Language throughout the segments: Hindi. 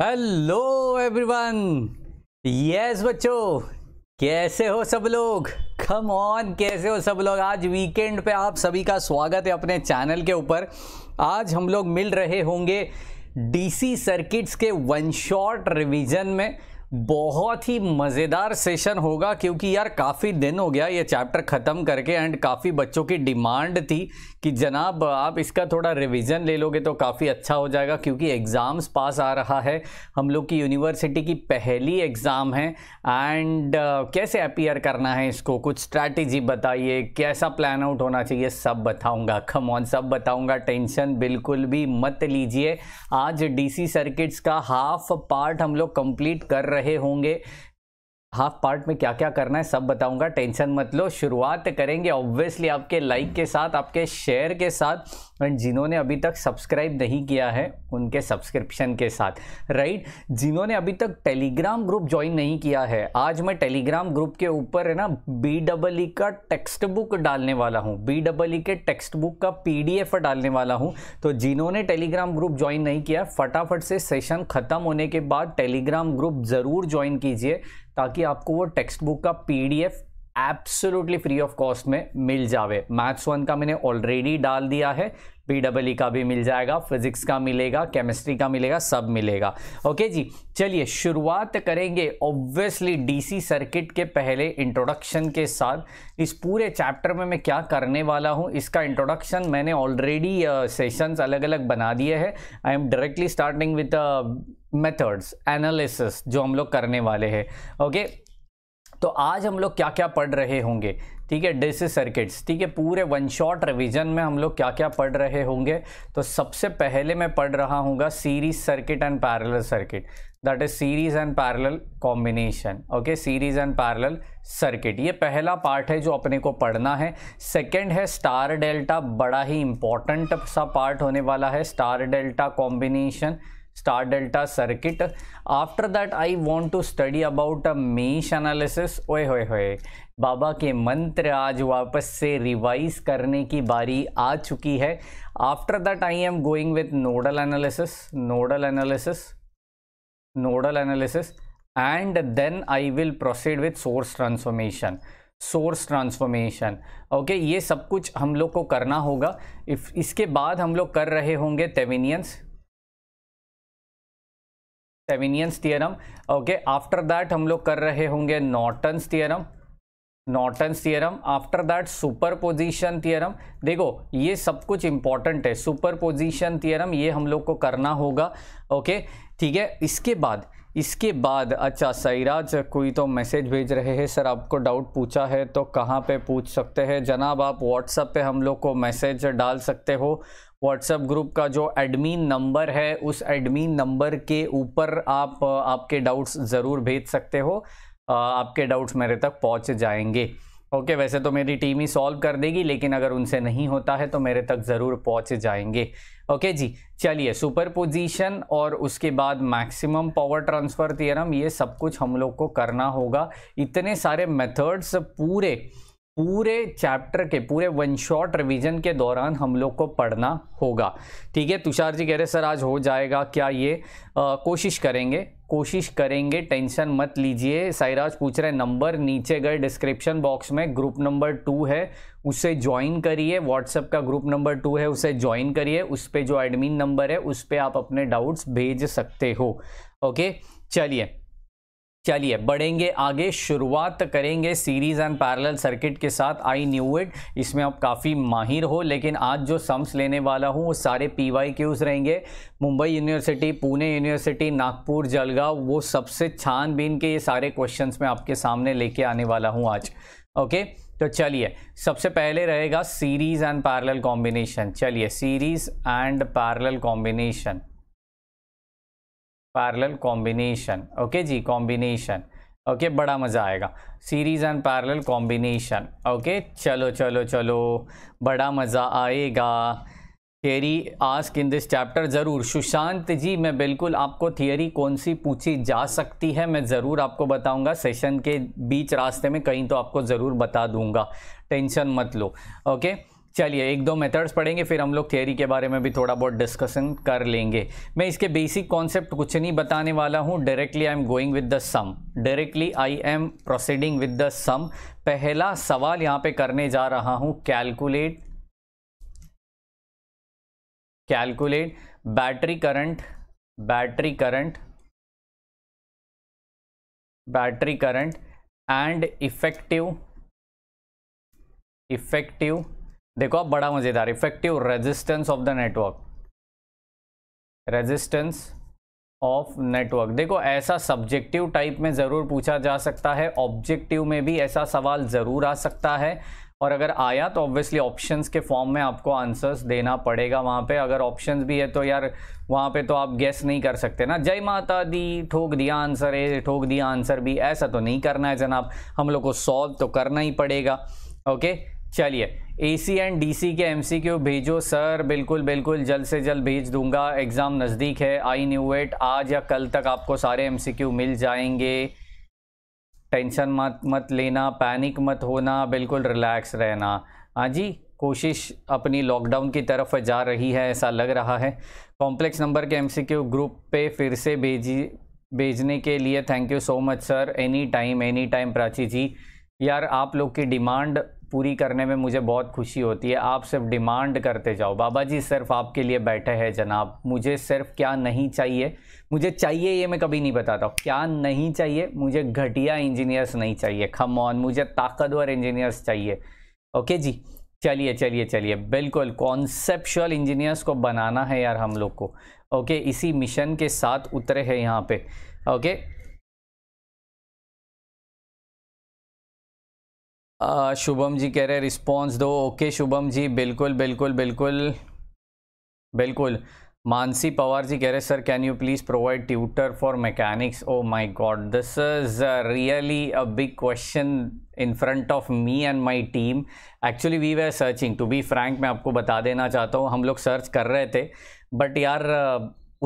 हेलो एवरीवन यस बच्चों कैसे हो सब लोग कम ऑन कैसे हो सब लोग आज वीकेंड पे आप सभी का स्वागत है अपने चैनल के ऊपर आज हम लोग मिल रहे होंगे डीसी सर्किट्स के वन शॉट रिवीजन में बहुत ही मज़ेदार सेशन होगा क्योंकि यार काफ़ी दिन हो गया ये चैप्टर ख़त्म करके एंड काफ़ी बच्चों की डिमांड थी कि जनाब आप इसका थोड़ा रिवीजन ले लोगे तो काफ़ी अच्छा हो जाएगा क्योंकि एग्ज़ाम्स पास आ रहा है हम लोग की यूनिवर्सिटी की पहली एग्ज़ाम है एंड uh, कैसे अपियर करना है इसको कुछ स्ट्रैटेजी बताइए कैसा प्लान आउट होना चाहिए सब बताऊंगा खम ऑन सब बताऊंगा टेंशन बिल्कुल भी मत लीजिए आज डीसी सर्किट्स का हाफ पार्ट हम लोग कंप्लीट कर रहे होंगे हाफ पार्ट में क्या क्या करना है सब बताऊंगा टेंशन मत लो शुरुआत करेंगे ऑब्वियसली आपके लाइक के साथ आपके शेयर के साथ एंड जिन्होंने अभी तक सब्सक्राइब नहीं किया है उनके सब्सक्रिप्शन के साथ राइट जिन्होंने अभी तक टेलीग्राम ग्रुप ज्वाइन नहीं किया है आज मैं टेलीग्राम ग्रुप के ऊपर है ना बी डबल ई का टेक्स्ट बुक डालने वाला हूँ बी डबल ई के टेक्स्ट बुक का पी डी एफ डालने वाला हूँ तो जिन्होंने टेलीग्राम ग्रुप ज्वाइन नहीं किया फटाफट से सेशन ख़त्म होने के बाद टेलीग्राम ग्रुप ज़रूर ज्वाइन कीजिए ताकि आपको वो टेक्स्ट बुक का P absolutely free of cost में मिल जावे मैथ्स वन का मैंने ऑलरेडी डाल दिया है पी डबल ई का भी मिल जाएगा फिजिक्स का मिलेगा केमिस्ट्री का मिलेगा सब मिलेगा ओके जी चलिए शुरुआत करेंगे ऑब्वियसली डीसी सर्किट के पहले इंट्रोडक्शन के साथ इस पूरे चैप्टर में मैं क्या करने वाला हूँ इसका इंट्रोडक्शन मैंने ऑलरेडी सेशंस अलग अलग बना दिए हैं I am directly starting with methods analysis जो हम लोग करने वाले हैं ओके okay? तो आज हम लोग क्या क्या पढ़ रहे होंगे ठीक है डीसी सर्किट्स ठीक है पूरे वन शॉट रिवीजन में हम लोग क्या क्या पढ़ रहे होंगे तो सबसे पहले मैं पढ़ रहा हूँ series circuit and parallel circuit that is series and parallel combination okay series and parallel circuit ये पहला पार्ट है जो अपने को पढ़ना है सेकेंड है स्टार डेल्टा बड़ा ही इंपॉर्टेंट सा पार्ट होने वाला है star delta combination star delta circuit after that i want to study about a mesh analysis ओए होए होए बाबा के मंत्र आज वापस से रिवाइज करने की बारी आ चुकी है after that I am going with nodal analysis nodal analysis nodal analysis and then I will proceed with source transformation source transformation okay ये सब कुछ हम लोग को करना होगा इफ इसके बाद हम लोग कर रहे होंगे Thevenin's Thevenin's theorem okay after that हम लोग कर रहे होंगे Norton's theorem Norton's theorem after that superposition theorem देखो ये सब कुछ इंपॉर्टेंट है सुपर पोजिशन थियरम ये हम लोग को करना होगा ओके ठीक है इसके बाद इसके बाद अच्छा सईराज कोई तो मैसेज भेज रहे हैं सर आपको डाउट पूछा है तो कहाँ पे पूछ सकते हैं जनाब आप व्हाट्सअप पे हम लोग को मैसेज डाल सकते हो व्हाट्सएप ग्रुप का जो एडमिन नंबर है उस एडमिन नंबर के ऊपर आप आपके डाउट्स ज़रूर भेज सकते हो आपके डाउट्स मेरे तक पहुंच जाएंगे ओके वैसे तो मेरी टीम ही सॉल्व कर देगी लेकिन अगर उनसे नहीं होता है तो मेरे तक ज़रूर पहुंच जाएंगे ओके जी चलिए सुपर पोजिशन और उसके बाद मैक्सिमम पावर ट्रांसफ़र थियरम ये सब कुछ हम लोग को करना होगा इतने सारे मेथड्स पूरे पूरे चैप्टर के पूरे वन शॉट रिविजन के दौरान हम लोग को पढ़ना होगा ठीक है तुषार जी कह रहे सर आज हो जाएगा क्या ये आ, कोशिश करेंगे कोशिश करेंगे टेंशन मत लीजिए साइराज पूछ रहे नंबर नीचे गए डिस्क्रिप्शन बॉक्स में ग्रुप नंबर टू है उसे ज्वाइन करिए व्हाट्सएप का ग्रुप नंबर टू है उसे ज्वाइन करिए उस पर जो एडमिन नंबर है उस पर आप अपने डाउट्स भेज सकते हो ओके चलिए चलिए बढ़ेंगे आगे शुरुआत करेंगे सीरीज एंड पैरेलल सर्किट के साथ आई न्यू इट इसमें आप काफ़ी माहिर हो लेकिन आज जो सम्स लेने वाला हूँ वो सारे पी वाई क्यूज रहेंगे मुंबई यूनिवर्सिटी पुणे यूनिवर्सिटी नागपुर जलगांव वो सबसे छानबीन के ये सारे क्वेश्चंस मैं आपके सामने लेके आने वाला हूँ आज ओके तो चलिए सबसे पहले रहेगा सीरीज एंड पैरल कॉम्बिनेशन चलिए series and parallel combination parallel combination okay जी कॉम्बिनेशन ओके okay, बड़ा मज़ा आएगा series and parallel combination okay चलो चलो चलो बड़ा मज़ा आएगा theory ask in this chapter ज़रूर सुशांत जी मैं बिल्कुल आपको थियरी कौन सी पूछी जा सकती है मैं ज़रूर आपको बताऊंगा सेशन के बीच रास्ते में कहीं तो आपको ज़रूर बता दूंगा टेंशन मत लो ओके okay? चलिए एक दो मेथड्स पढ़ेंगे फिर हम लोग थियोरी के बारे में भी थोड़ा बहुत डिस्कशन कर लेंगे मैं इसके बेसिक कॉन्सेप्ट कुछ नहीं बताने वाला हूँ directly I am going with the sum directly I am proceeding with the sum पहला सवाल यहाँ पे करने जा रहा हूँ calculate calculate battery current battery current battery current and effective effective देखो आप बड़ा मज़ेदार effective resistance of the network resistance of network देखो ऐसा सब्जेक्टिव टाइप में ज़रूर पूछा जा सकता है ऑब्जेक्टिव में भी ऐसा सवाल ज़रूर आ सकता है और अगर आया तो ऑब्वियसली ऑप्शंस के फॉर्म में आपको आंसर्स देना पड़ेगा वहाँ पे अगर ऑप्शंस भी है तो यार वहाँ पे तो आप गेस नहीं कर सकते ना जय माता दी ठोक दिया आंसर ए ठोक दिया आंसर बी ऐसा तो नहीं करना है जनाब हम लोग को सॉल्व तो करना ही पड़ेगा ओके चलिए एसी एंड डीसी के एमसीक्यू भेजो सर बिल्कुल बिल्कुल जल्द से जल्द भेज दूंगा एग्ज़ाम नज़दीक है आई न्यू इट आज या कल तक आपको सारे एमसीक्यू मिल जाएंगे टेंशन मत मत लेना पैनिक मत होना बिल्कुल रिलैक्स रहना हाँ जी कोशिश अपनी लॉकडाउन की तरफ जा रही है ऐसा लग रहा है कॉम्प्लेक्स नंबर के क्यू ग्रुप पे फिर से भेजी भेजने के लिए thank you so much sir any time any time Prachi ji यार आप लोग की डिमांड पूरी करने में मुझे बहुत खुशी होती है आप सिर्फ डिमांड करते जाओ बाबा जी सिर्फ आपके लिए बैठे हैं जनाब मुझे सिर्फ क्या नहीं चाहिए मुझे चाहिए ये मैं कभी नहीं बताता क्या नहीं चाहिए मुझे घटिया इंजीनियर्स नहीं चाहिए खम ऑन मुझे ताकतवर इंजीनियर्स चाहिए ओके जी चलिए चलिए चलिए बिल्कुल कॉन्सेप्शुअल इंजीनियर्स को बनाना है यार हम लोग को ओके इसी मिशन के साथ उतरे हैं यहाँ पे ओके शुभम जी कह रहे रिस्पॉन्स दो ओके शुभम जी बिल्कुल बिल्कुल बिल्कुल बिल्कुल मानसी पवार जी कह रहे sir can you please provide tutor for mechanics oh my god this is really a big question in front of me and my team actually we were searching to be frank मैं आपको बता देना चाहता हूँ हम लोग सर्च कर रहे थे बट यार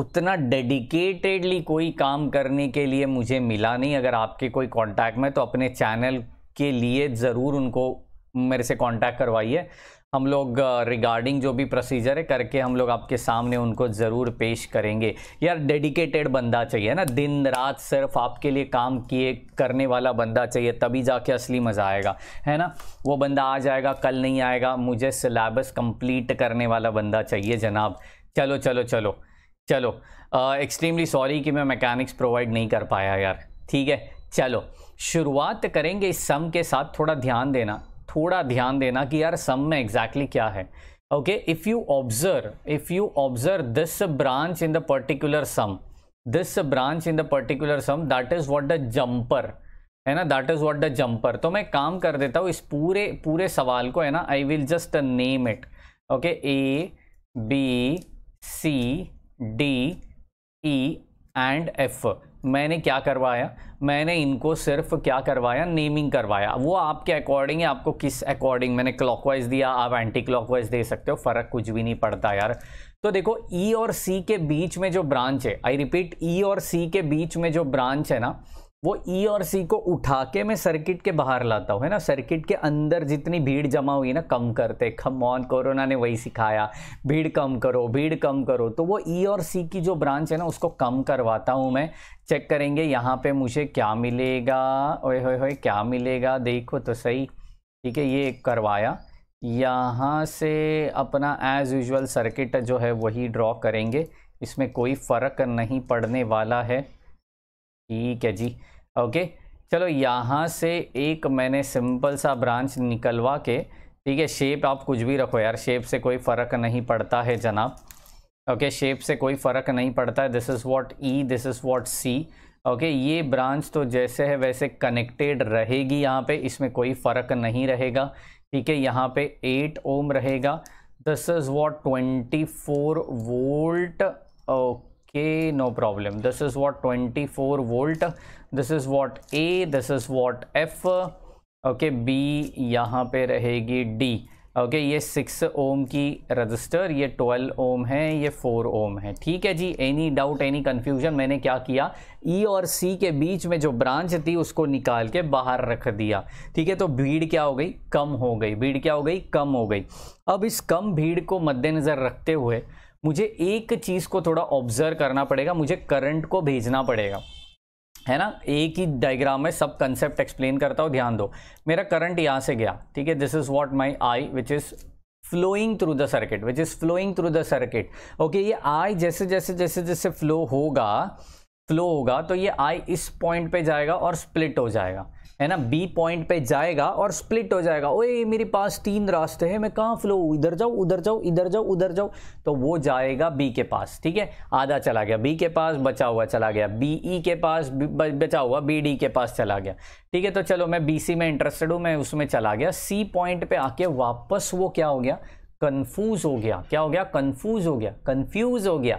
उतना डेडिकेटेडली कोई काम करने के लिए मुझे मिला नहीं अगर आपके कोई कॉन्टैक्ट में तो अपने चैनल के लिए ज़रूर उनको मेरे से कांटेक्ट करवाइए हम लोग रिगार्डिंग जो भी प्रोसीजर है करके हम लोग आपके सामने उनको ज़रूर पेश करेंगे यार डेडिकेटेड बंदा चाहिए ना दिन रात सिर्फ आपके लिए काम किए करने वाला बंदा चाहिए तभी जाके असली मज़ा आएगा है ना वो बंदा आ जाएगा कल नहीं आएगा मुझे सिलेबस कंप्लीट करने वाला बंदा चाहिए जनाब चलो चलो चलो चलो एक्सट्रीमली सॉरी कि मैं मैकेनिक्स प्रोवाइड नहीं कर पाया यार ठीक है चलो शुरुआत करेंगे इस सम के साथ थोड़ा ध्यान देना थोड़ा ध्यान देना कि यार सम में एग्जैक्टली exactly क्या है okay if you observe if you observe this branch in the particular sum this branch in the particular sum that is what the jumper है ना that is what the jumper तो मैं काम कर देता हूँ इस पूरे पूरे सवाल को है ना I will just name it okay A B C D E and F मैंने क्या करवाया मैंने इनको सिर्फ क्या करवाया नेमिंग करवाया वो आपके अकॉर्डिंग है आपको किस अकॉर्डिंग मैंने क्लॉकवाइज दिया आप एंटी क्लॉकवाइज दे सकते हो फ़र्क कुछ भी नहीं पड़ता यार तो देखो ई e और सी के बीच में जो ब्रांच है आई रिपीट ई और सी के बीच में जो ब्रांच है ना वो ई e और सी को उठा के मैं सर्किट के बाहर लाता हूँ है ना सर्किट के अंदर जितनी भीड़ जमा हुई ना कम करते कम ऑन कोरोना ने वही सिखाया भीड़ कम करो भीड़ कम करो तो वो ई e और सी की जो ब्रांच है ना उसको कम करवाता हूँ मैं चेक करेंगे यहाँ पे मुझे क्या मिलेगा ओए होए होए क्या मिलेगा देखो तो सही ठीक है ये करवाया यहाँ से अपना एज़ यूजल सर्किट जो है वही ड्रॉ करेंगे इसमें कोई फ़र्क नहीं पड़ने वाला है ठीक है जी ओके चलो यहाँ से एक मैंने सिंपल सा ब्रांच निकलवा के ठीक है शेप आप कुछ भी रखो यार शेप से कोई फ़र्क नहीं पड़ता है जनाब ओके शेप से कोई फ़र्क नहीं पड़ता है this is what E this is what C okay ये ब्रांच तो जैसे है वैसे कनेक्टेड रहेगी यहाँ पे इसमें कोई फ़र्क नहीं रहेगा ठीक है यहाँ पे एट ओम रहेगा this is what twenty four volt no problem this is what twenty 24 volt this is what A this is what F okay B यहाँ पे रहेगी डी ओके okay, ये सिक्स ओम की रजिस्टर ये ट्वेल्व ओम है ये फोर ओम है ठीक है जी एनी डाउट एनी कन्फ्यूजन मैंने क्या किया ई e और सी के बीच में जो ब्रांच थी उसको निकाल के बाहर रख दिया ठीक है तो भीड़ क्या हो गई कम हो गई भीड़ क्या हो गई कम हो गई अब इस कम भीड़ को मद्देनज़र रखते हुए मुझे एक चीज़ को थोड़ा ऑब्जर्व करना पड़ेगा मुझे करंट को भेजना पड़ेगा है ना एक ही डायग्राम में सब कंसेप्ट एक्सप्लेन करता हूँ ध्यान दो मेरा करंट यहाँ से गया ठीक है this is what my I which is flowing through the circuit which is flowing through the circuit okay ये आई जैसे जैसे जैसे जैसे फ्लो होगा फ्लो होगा तो ये आई इस पॉइंट पे जाएगा और स्प्लिट हो जाएगा है ना बी पॉइंट पे जाएगा और स्प्लिट हो जाएगा ओए मेरे पास तीन रास्ते हैं मैं कहाँ फ्लो इधर जाऊँ उधर जाओ इधर जाओ उधर जाओ तो वो जाएगा बी के पास ठीक है आधा चला गया बी के पास बचा हुआ चला गया बी ई e के पास बचा हुआ बी डी के पास चला गया ठीक है तो चलो मैं बी सी में इंटरेस्टेड हूँ मैं उसमें चला गया सी पॉइंट पर आके वापस वो क्या हो गया कंफ्यूज हो गया क्या हो गया कन्फ्यूज हो गया कन्फ्यूज हो गया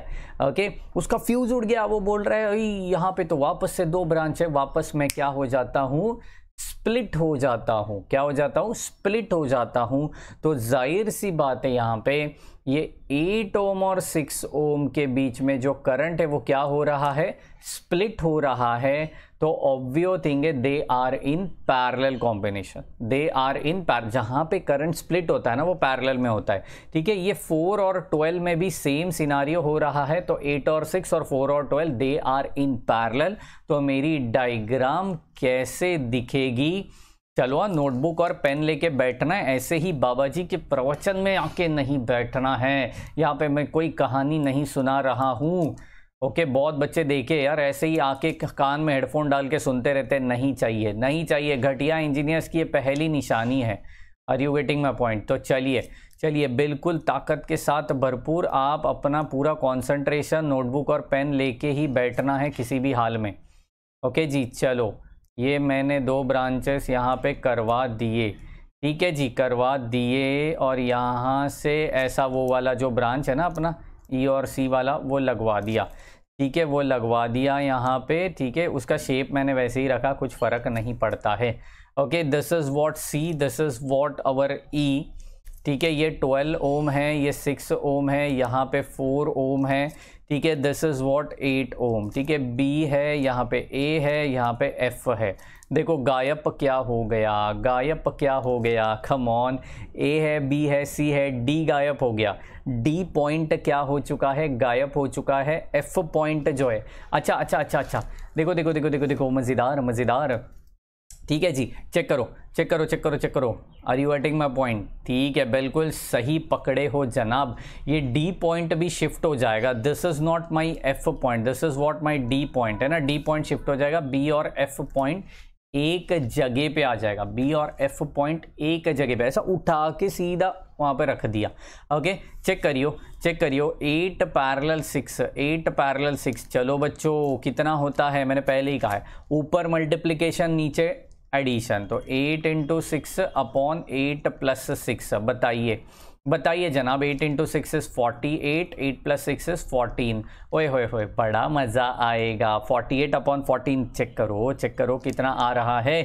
ओके उसका फ्यूज उड़ गया वो बोल रहा है यहाँ पे तो वापस से दो ब्रांच है वापस मैं क्या हो जाता हूँ स्प्लिट हो जाता हूँ क्या हो जाता हूँ स्प्लिट हो जाता हूँ तो जाहिर सी बात है यहाँ पे ये एट ओम और सिक्स ओम के बीच में जो करंट है वो क्या हो रहा है स्प्लिट हो रहा है तो ऑब्वियो थिंग है they are in parallel combination they are in pair जहाँ पे करंट स्प्लिट होता है ना वो पैरेलल में होता है ठीक है ये फोर और ट्वेल्व में भी सेम सिनारियो हो रहा है तो एट और सिक्स और फोर और twelve they are in parallel तो मेरी डायग्राम कैसे दिखेगी चलो नोटबुक और पेन लेके बैठना है ऐसे ही बाबा जी के प्रवचन में आके नहीं बैठना है यहाँ पे मैं कोई कहानी नहीं सुना रहा हूँ ओके बहुत बच्चे देखे यार ऐसे ही आके कान में हेडफोन डाल के सुनते रहते नहीं चाहिए नहीं चाहिए घटिया इंजीनियर्स की ये पहली निशानी है are you getting my point तो चलिए चलिए बिल्कुल ताकत के साथ भरपूर आप अपना पूरा कॉन्सेंट्रेशन नोटबुक और पेन लेके ही बैठना है किसी भी हाल में ओके जी चलो ये मैंने दो ब्रांचेस यहाँ पे करवा दिए ठीक है जी करवा दिए और यहाँ से ऐसा वो वाला जो ब्रांच है ना अपना ई e और सी वाला वो लगवा दिया ठीक है वो लगवा दिया यहाँ पे ठीक है उसका शेप मैंने वैसे ही रखा कुछ फ़र्क नहीं पड़ता है okay this is what C this is what our E ठीक है ये ट्वेल्व ओम है ये सिक्स ओम है यहाँ पे फोर ओम है ठीक है this is what eight ohm ठीक है बी है यहाँ पे ए है यहाँ पे एफ है देखो गायब क्या हो गया गायब क्या हो गया खमौन ए है बी है सी है डी गायब हो गया डी पॉइंट क्या हो चुका है गायब हो चुका है एफ पॉइंट जो है अच्छा अच्छा अच्छा अच्छा देखो देखो देखो देखो देखो मज़ेदार मज़ेदार ठीक है जी चेक करो चेक करो चेक करो चेक करो are you getting my point ठीक है बिल्कुल सही पकड़े हो जनाब ये डी पॉइंट भी शिफ्ट हो जाएगा this is not my F point this is what my D point है ना डी पॉइंट शिफ्ट हो जाएगा बी और एफ पॉइंट एक जगह पे आ जाएगा बी और एफ पॉइंट एक जगह पे ऐसा उठा के सीधा वहाँ पे रख दिया ओके चेक करियो चेक करियो eight parallel six eight parallel six चलो बच्चों कितना होता है मैंने पहले ही कहा है ऊपर मल्टीप्लिकेशन नीचे एडिशन तो eight into six upon eight plus six बताइए बताइए जनाब eight into six is forty eight eight plus six is fourteen ओए होए होए बड़ा मज़ा आएगा forty eight upon fourteen check करो चेक करो कितना आ रहा है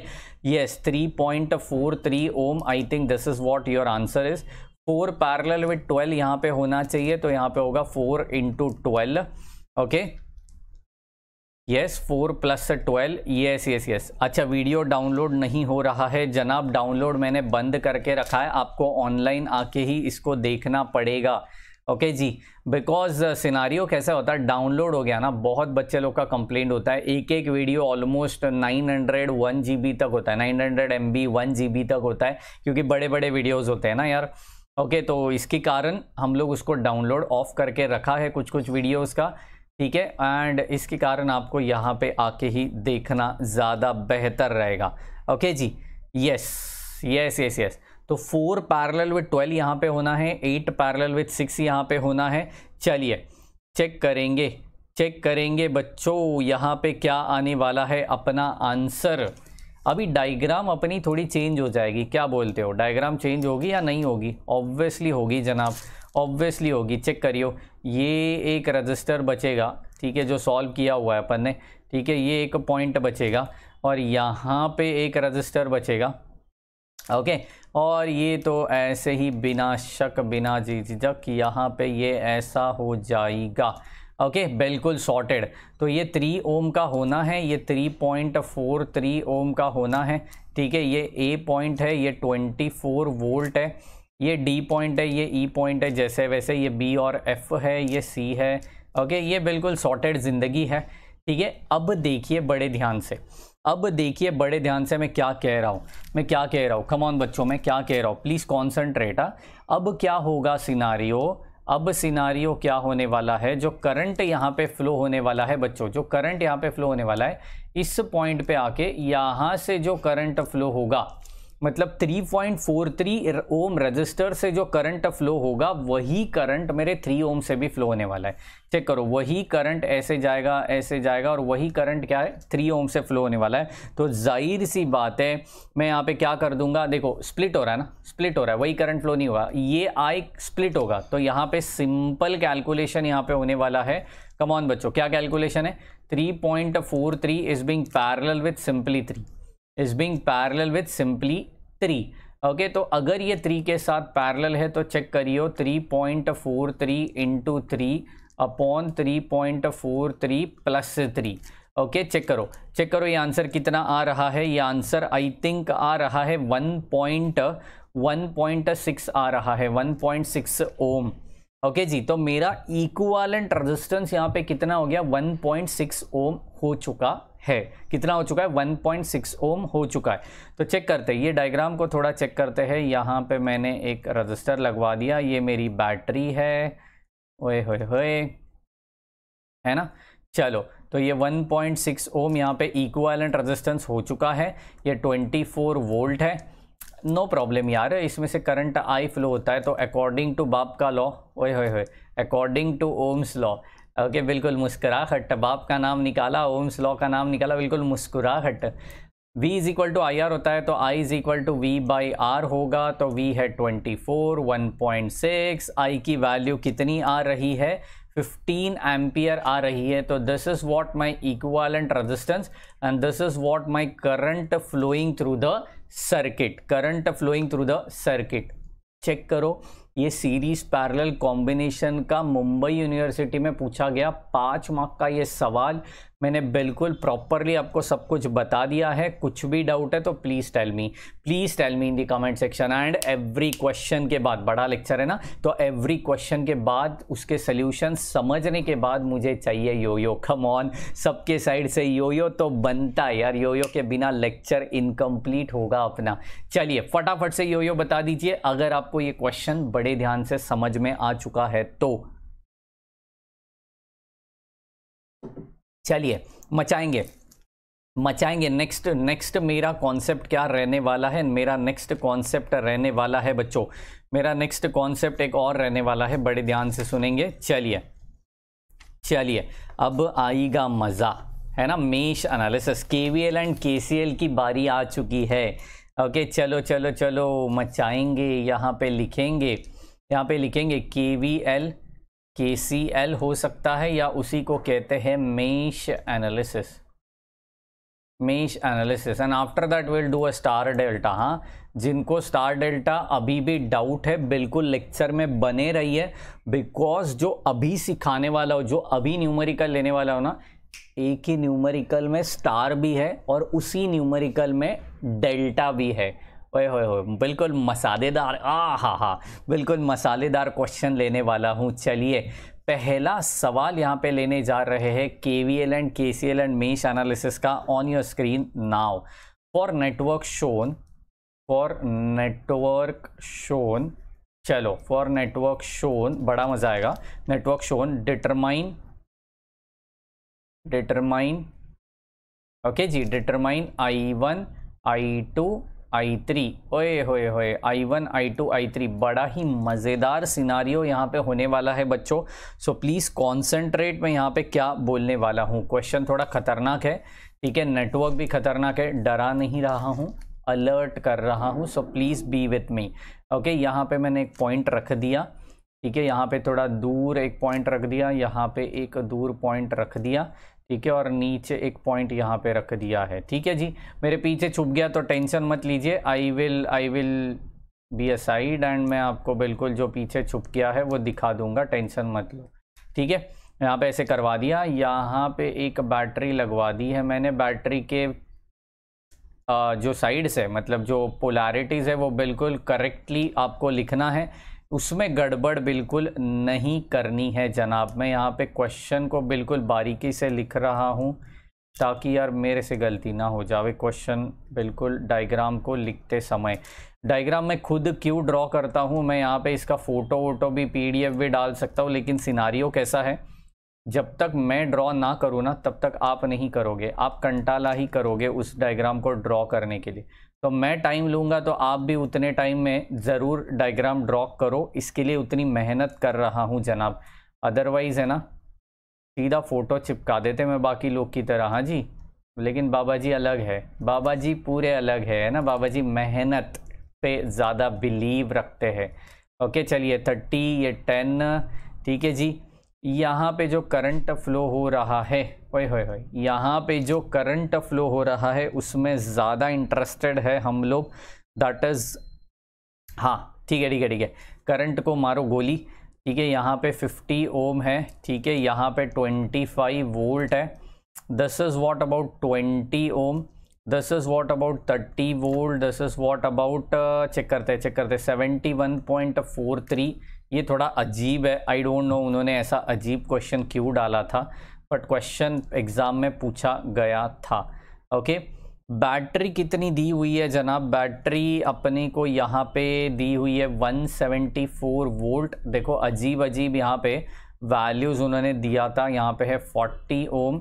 yes three point four three ohm I think this is what your answer is four parallel with twelve यहाँ पे होना चाहिए तो यहाँ पे होगा four into twelve okay yes four plus twelve yes yes yes अच्छा वीडियो डाउनलोड नहीं हो रहा है जनाब डाउनलोड मैंने बंद करके रखा है आपको ऑनलाइन आके ही इसको देखना पड़ेगा ओके okay जी बिकॉज सिनारियो uh, कैसा होता है डाउनलोड हो गया ना बहुत बच्चे लोग का कंप्लेंट होता है एक एक वीडियो ऑलमोस्ट 900 हंड्रेड वन तक होता है 900 हंड्रेड एम बी तक होता है क्योंकि बड़े बड़े वीडियोज़ होते हैं ना यार ओके okay, तो इसके कारण हम लोग उसको डाउनलोड ऑफ करके रखा है कुछ कुछ वीडियोज़ का ठीक है एंड इसके कारण आपको यहाँ पे आके ही देखना ज़्यादा बेहतर रहेगा ओके okay जी यस यस यस यस तो फोर पैरेलल विथ ट्वेल्व यहाँ पे होना है एट पैरेलल विथ सिक्स यहाँ पे होना है चलिए चेक करेंगे चेक करेंगे बच्चों यहाँ पे क्या आने वाला है अपना आंसर अभी डायग्राम अपनी थोड़ी चेंज हो जाएगी क्या बोलते हो डायग्राम चेंज होगी या नहीं होगी ऑब्वियसली होगी जनाब ऑब्वियसली होगी चेक करियो ये एक रजिस्टर बचेगा ठीक है जो सॉल्व किया हुआ है अपन ने ठीक है ये एक पॉइंट बचेगा और यहाँ पे एक रजिस्टर बचेगा ओके और ये तो ऐसे ही बिना शक बिना झिझक यहाँ पे ये ऐसा हो जाएगा ओके okay, बिल्कुल सॉर्टेड तो ये थ्री ओम का होना है ये three point four three ohm का होना है ठीक है ये ए पॉइंट है ये ट्वेंटी फोर वोल्ट है ये डी पॉइंट है ये ई e पॉइंट है जैसे वैसे ये बी और एफ है ये सी है ओके ये बिल्कुल सॉर्टेड ज़िंदगी है ठीक है अब देखिए बड़े ध्यान से अब देखिए बड़े ध्यान से मैं क्या कह रहा हूँ मैं क्या कह रहा हूँ कमॉन बच्चों मैं क्या कह रहा हूँ प्लीज़ कॉन्सनट्रेट आ अब क्या होगा सिनारियो अब सिनारियो क्या होने वाला है जो करंट यहाँ पे फ्लो होने वाला है बच्चों जो करंट यहाँ पे फ्लो होने वाला है इस पॉइंट पे आके यहाँ से जो करंट फ्लो होगा मतलब 3.43 ओम रजिस्टर से जो करंट फ्लो होगा वही करंट मेरे 3 ओम से भी फ्लो होने वाला है चेक करो वही करंट ऐसे जाएगा ऐसे जाएगा और वही करंट क्या है 3 ओम से फ्लो होने वाला है तो जाहिर सी बात है मैं यहाँ पे क्या कर दूंगा देखो स्प्लिट हो रहा है ना स्प्लिट हो रहा है वही करंट फ्लो नहीं होगा ये आई स्प्लिट होगा तो यहाँ पर सिंपल कैलकुलेशन यहाँ पर होने वाला है कमॉन बच्चों क्या कैलकुलेशन है three point four three is being parallel with simply three is being parallel with simply three okay तो अगर ये थ्री के साथ पैरल है तो चेक करियो three point four three into three upon three point four three plus three okay check करो चेक करो ये आंसर कितना आ रहा है ये आंसर आई थिंक आ रहा है one point one point six आ रहा है one point six ohm okay okay जी तो मेरा इक्वालेंट रेजिस्टेंस यहाँ पे कितना हो गया सिक्स ओम हो चुका है कितना हो चुका है 1.6 ओम हो चुका है तो चेक करते हैं ये डायग्राम को थोड़ा चेक करते हैं यहाँ पे मैंने एक रजिस्टर लगवा दिया ये मेरी बैटरी है ओए होए होए है ना चलो तो ये 1.6 ओम यहाँ पे इक्वालेंट रेजिस्टेंस हो चुका है ये 24 वोल्ट है नो no प्रॉब्लम यार इसमें से करंट आई फ्लो होता है तो अकॉर्डिंग टू बाप का लॉ ओए होए होए according to Ohm's law okay okay, बिल्कुल मुस्कुराहट बाप का नाम निकाला ओम्स लॉ का नाम निकाला बिल्कुल मुस्कुराहट v is equal to I R होता है तो i is equal to V by R होगा तो v है 24 1.6 i की वैल्यू कितनी आ रही है 15 एम्पियर आ रही है तो this is what my equivalent resistance and this is what my current flowing through the circuit current flowing through the circuit check करो ये सीरीज पैरेलल कॉम्बिनेशन का मुंबई यूनिवर्सिटी में पूछा गया पाँच मार्क का ये सवाल मैंने बिल्कुल प्रॉपरली आपको सब कुछ बता दिया है कुछ भी डाउट है तो please tell me please tell me in the comment section and every question के बाद बड़ा लेक्चर है ना तो एवरी क्वेश्चन के बाद उसके सल्यूशन समझने के बाद मुझे चाहिए यो यो कम ऑन सबके साइड से यो यो तो बनता है यार यो यो के बिना लेक्चर इनकम्प्लीट होगा अपना चलिए फटाफट से यो यो बता दीजिए अगर आपको ये क्वेश्चन बड़े ध्यान से समझ में आ चुका है तो चलिए मचाएंगे मचाएंगे नेक्स्ट नेक्स्ट मेरा कॉन्सेप्ट क्या रहने वाला है मेरा नेक्स्ट कॉन्सेप्ट रहने वाला है बच्चों मेरा नेक्स्ट कॉन्सेप्ट एक और रहने वाला है बड़े ध्यान से सुनेंगे चलिए चलिए अब आएगा मज़ा है ना mesh analysis K V L and K C L की बारी आ चुकी है ओके चलो चलो चलो मचाएंगे यहाँ पे लिखेंगे यहाँ पे लिखेंगे के वी एल के सी एल हो सकता है या उसी को कहते हैं mesh analysis mesh analysis and after that will do a star delta हाँ जिनको स्टार डेल्टा अभी भी डाउट है बिल्कुल लेक्चर में बने रही है बिकॉज जो अभी सिखाने वाला हो जो अभी न्यूमेरिकल लेने वाला हो ना एक ही न्यूमेरिकल में स्टार भी है और उसी न्यूमेरिकल में डेल्टा भी है ओए होए होए बिल्कुल मसालेदार आ हा हा बिल्कुल मसालेदार क्वेश्चन लेने वाला हूँ चलिए पहला सवाल यहाँ पे लेने जा रहे हैं के V L and K C L and mesh analysis का on your screen now for network shown for network shown चलो फॉर नेटवर्क शोन बड़ा मज़ा आएगा network shown determine determine okay जी determine I one I two I three ओए होए होए I one I two I three बड़ा ही मज़ेदार सिनारियो यहाँ पे होने वाला है बच्चों सो प्लीज़ कॉन्सेंट्रेट मैं यहाँ पे क्या बोलने वाला हूँ क्वेश्चन थोड़ा ख़तरनाक है ठीक है नेटवर्क भी ख़तरनाक है डरा नहीं रहा हूँ अलर्ट कर रहा हूँ so please be with me okay यहाँ पे मैंने एक पॉइंट रख दिया ठीक है यहाँ पे थोड़ा दूर एक पॉइंट रख दिया यहाँ पे एक दूर पॉइंट रख दिया ठीक है और नीचे एक पॉइंट यहाँ पे रख दिया है ठीक है जी मेरे पीछे छुप गया तो टेंशन मत लीजिए I will I will be aside and मैं आपको बिल्कुल जो पीछे छुप गया है वो दिखा दूंगा टेंशन मत लो ठीक है यहाँ पे ऐसे करवा दिया यहाँ पे एक बैटरी लगवा दी है मैंने बैटरी के जो साइड्स है मतलब जो पोलारिटीज़ है वो बिल्कुल करेक्टली आपको लिखना है उसमें गड़बड़ बिल्कुल नहीं करनी है जनाब मैं यहाँ पे क्वेश्चन को बिल्कुल बारीकी से लिख रहा हूँ ताकि यार मेरे से गलती ना हो जावे क्वेश्चन बिल्कुल डायग्राम को लिखते समय डायग्राम मैं खुद क्यों ड्रॉ करता हूँ मैं यहाँ पे इसका फ़ोटो वोटो भी पीडीएफ भी डाल सकता हूँ लेकिन सिनारियो कैसा है जब तक मैं ड्रॉ ना करूँ ना तब तक आप नहीं करोगे आप कंटाला ही करोगे उस डायग्राम को ड्रॉ करने के लिए तो मैं टाइम लूँगा तो आप भी उतने टाइम में ज़रूर डायग्राम ड्रॉ करो इसके लिए उतनी मेहनत कर रहा हूँ जनाब अदरवाइज़ है ना सीधा फ़ोटो चिपका देते मैं बाकी लोग की तरह हाँ जी लेकिन बाबा जी अलग है बाबा जी पूरे अलग है ना बाबा जी मेहनत पे ज़्यादा बिलीव रखते हैं ओके चलिए थर्टी ये टेन ठीक है जी यहाँ पे जो करंट फ्लो हो रहा है ओए होए होए यहाँ पे जो करंट फ्लो हो रहा है उसमें ज़्यादा इंटरेस्टेड है हम लोग दैट इज़ हाँ ठीक है ठीक है ठीक है करंट को मारो गोली ठीक है यहाँ पे 50 ओम है ठीक है यहाँ पे 25 वोल्ट है this is what about 20 ohm this is what about 30 volt this is what about check करते हैं चेक करते सेवेंटी ये थोड़ा अजीब है आई डोंट नो उन्होंने ऐसा अजीब क्वेश्चन क्यों डाला था बट क्वेश्चन एग्ज़ाम में पूछा गया था ओके बैटरी कितनी दी हुई है जनाब बैटरी अपने को यहाँ पे दी हुई है 174 वोल्ट देखो अजीब अजीब यहाँ पे वैल्यूज़ उन्होंने दिया था यहाँ पे है 40 ओम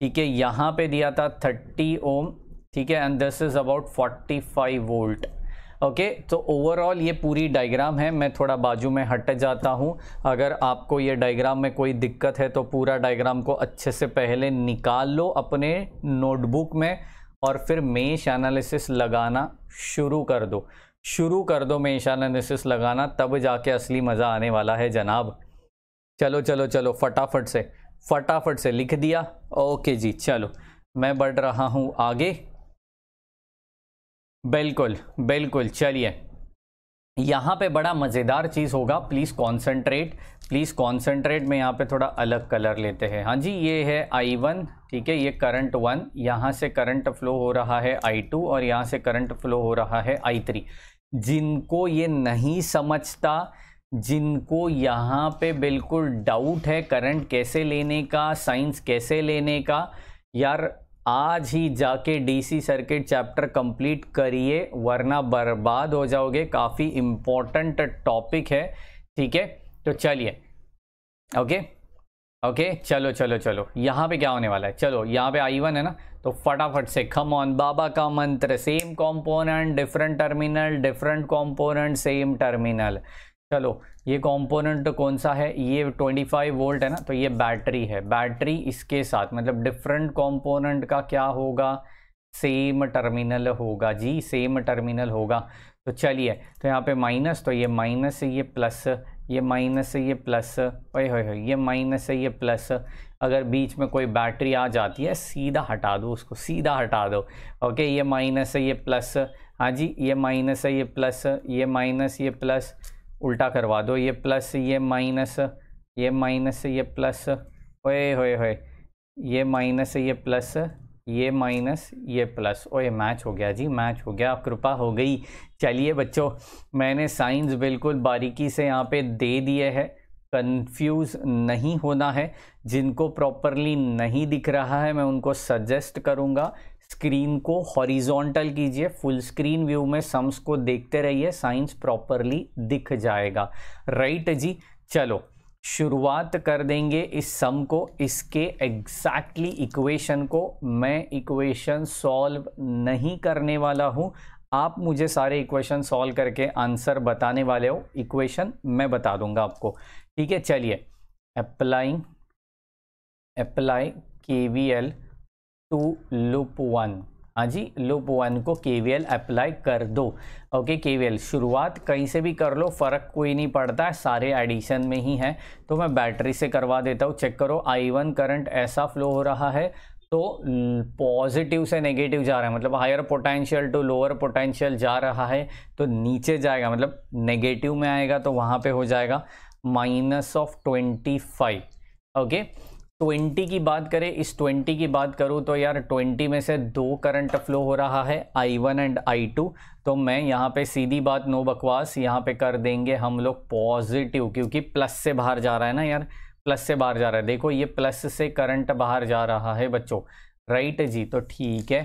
ठीक है यहाँ पे दिया था 30 ओम ठीक है and this is about 45 volt okay तो ओवरऑल ये पूरी डायग्राम है मैं थोड़ा बाजू में हट जाता हूँ अगर आपको ये डायग्राम में कोई दिक्कत है तो पूरा डायग्राम को अच्छे से पहले निकाल लो अपने नोटबुक में और फिर मेष एनालिसिस लगाना शुरू कर दो शुरू कर दो मेष एनालिसिस लगाना तब जाके असली मज़ा आने वाला है जनाब चलो चलो चलो फटाफट से फटाफट से लिख दिया ओके जी चलो मैं बढ़ रहा हूँ आगे बिल्कुल बिल्कुल चलिए यहाँ पे बड़ा मज़ेदार चीज़ होगा प्लीज़ कॉन्सेंट्रेट प्लीज़ कॉन्सेंट्रेट में यहाँ पे थोड़ा अलग कलर लेते हैं हाँ जी ये है आई वन ठीक है ये करंट वन यहाँ से करंट फ्लो हो रहा है आई टू और यहाँ से करंट फ्लो हो रहा है आई थ्री जिनको ये नहीं समझता जिनको यहाँ पे बिल्कुल डाउट है करंट कैसे लेने का साइंस कैसे लेने का यार आज ही जाके डीसी सर्किट चैप्टर कंप्लीट करिए वरना बर्बाद हो जाओगे काफ़ी इंपॉर्टेंट टॉपिक है ठीक है तो चलिए ओके ओके चलो चलो चलो यहाँ पे क्या होने वाला है चलो यहाँ पे आई वन है ना तो फटाफट से खम ऑन बाबा का मंत्र same component different terminal different component same terminal चलो ये कंपोनेंट कौन सा है ये 25 वोल्ट है ना तो ये बैटरी है बैटरी इसके साथ मतलब डिफरेंट कंपोनेंट का क्या होगा सेम टर्मिनल होगा जी सेम टर्मिनल होगा तो चलिए तो यहाँ पे माइनस तो ये माइनस है ये प्लस ये माइनस है ये प्लस ओए हो ये माइनस है ये प्लस अगर बीच में कोई बैटरी आ जाती है सीधा हटा दो उसको सीधा हटा दो ओके ये माइनस है ये प्लस हाँ जी ये माइनस है ये प्लस ये माइनस ये प्लस उल्टा करवा दो ये प्लस ये माइनस ये माइनस ये प्लस ओए होए होए ये माइनस ये प्लस ये माइनस ये प्लस ओए मैच हो गया जी मैच हो गया आप कृपा हो गई चलिए बच्चों मैंने साइंस बिल्कुल बारीकी से यहाँ पे दे दिए है कंफ्यूज नहीं होना है जिनको प्रॉपरली नहीं दिख रहा है मैं उनको सजेस्ट करूँगा स्क्रीन को हॉरिजॉन्टल कीजिए फुल स्क्रीन व्यू में सम्स को देखते रहिए साइंस प्रॉपरली दिख जाएगा राइट जी चलो शुरुआत कर देंगे इस सम को इसके एग्जैक्टली exactly इक्वेशन को मैं इक्वेशन सॉल्व नहीं करने वाला हूँ आप मुझे सारे इक्वेशन सॉल्व करके आंसर बताने वाले हो इक्वेशन मैं बता दूंगा आपको ठीक है चलिए applying apply K V L to loop one हाँ जी लूप वन को के अप्लाई कर दो ओके के शुरुआत कहीं से भी कर लो फ़र्क कोई नहीं पड़ता है सारे एडिशन में ही है तो मैं बैटरी से करवा देता हूँ चेक करो आई वन करंट ऐसा फ्लो हो रहा है तो पॉजिटिव से नेगेटिव जा रहा है मतलब higher potential to lower potential जा रहा है तो नीचे जाएगा मतलब नेगेटिव में आएगा तो वहाँ पे हो जाएगा minus of twenty five okay twenty की बात करें इस ट्वेंटी की बात करूँ तो यार ट्वेंटी में से दो करंट फ्लो हो रहा है I one and I two तो मैं यहाँ पे सीधी बात नो बकवास यहाँ पे कर देंगे हम लोग पॉजिटिव क्योंकि प्लस से बाहर जा रहा है ना यार प्लस से बाहर जा रहा है देखो ये प्लस से करंट बाहर जा रहा है बच्चों राइट जी तो ठीक है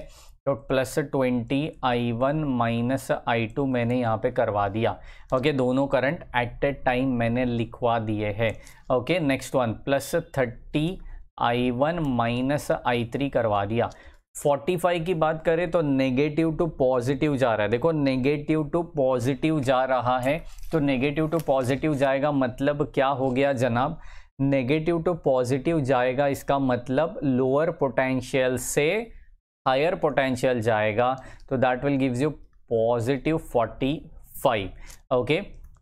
तो plus twenty I one minus I two मैंने यहाँ पे करवा दिया ओके दोनों करंट एट ए टाइम मैंने लिखवा दिए हैं okay next one plus thirty I one minus I three करवा दिया 45 की बात करें तो नेगेटिव टू पॉजिटिव जा रहा है देखो नेगेटिव टू पॉजिटिव जा रहा है तो नेगेटिव टू पॉजिटिव जाएगा मतलब क्या हो गया जनाब नेगेटिव टू पॉजिटिव जाएगा इसका मतलब लोअर पोटेंशियल से हायर पोटेंशियल जाएगा तो that will gives you positive 45 okay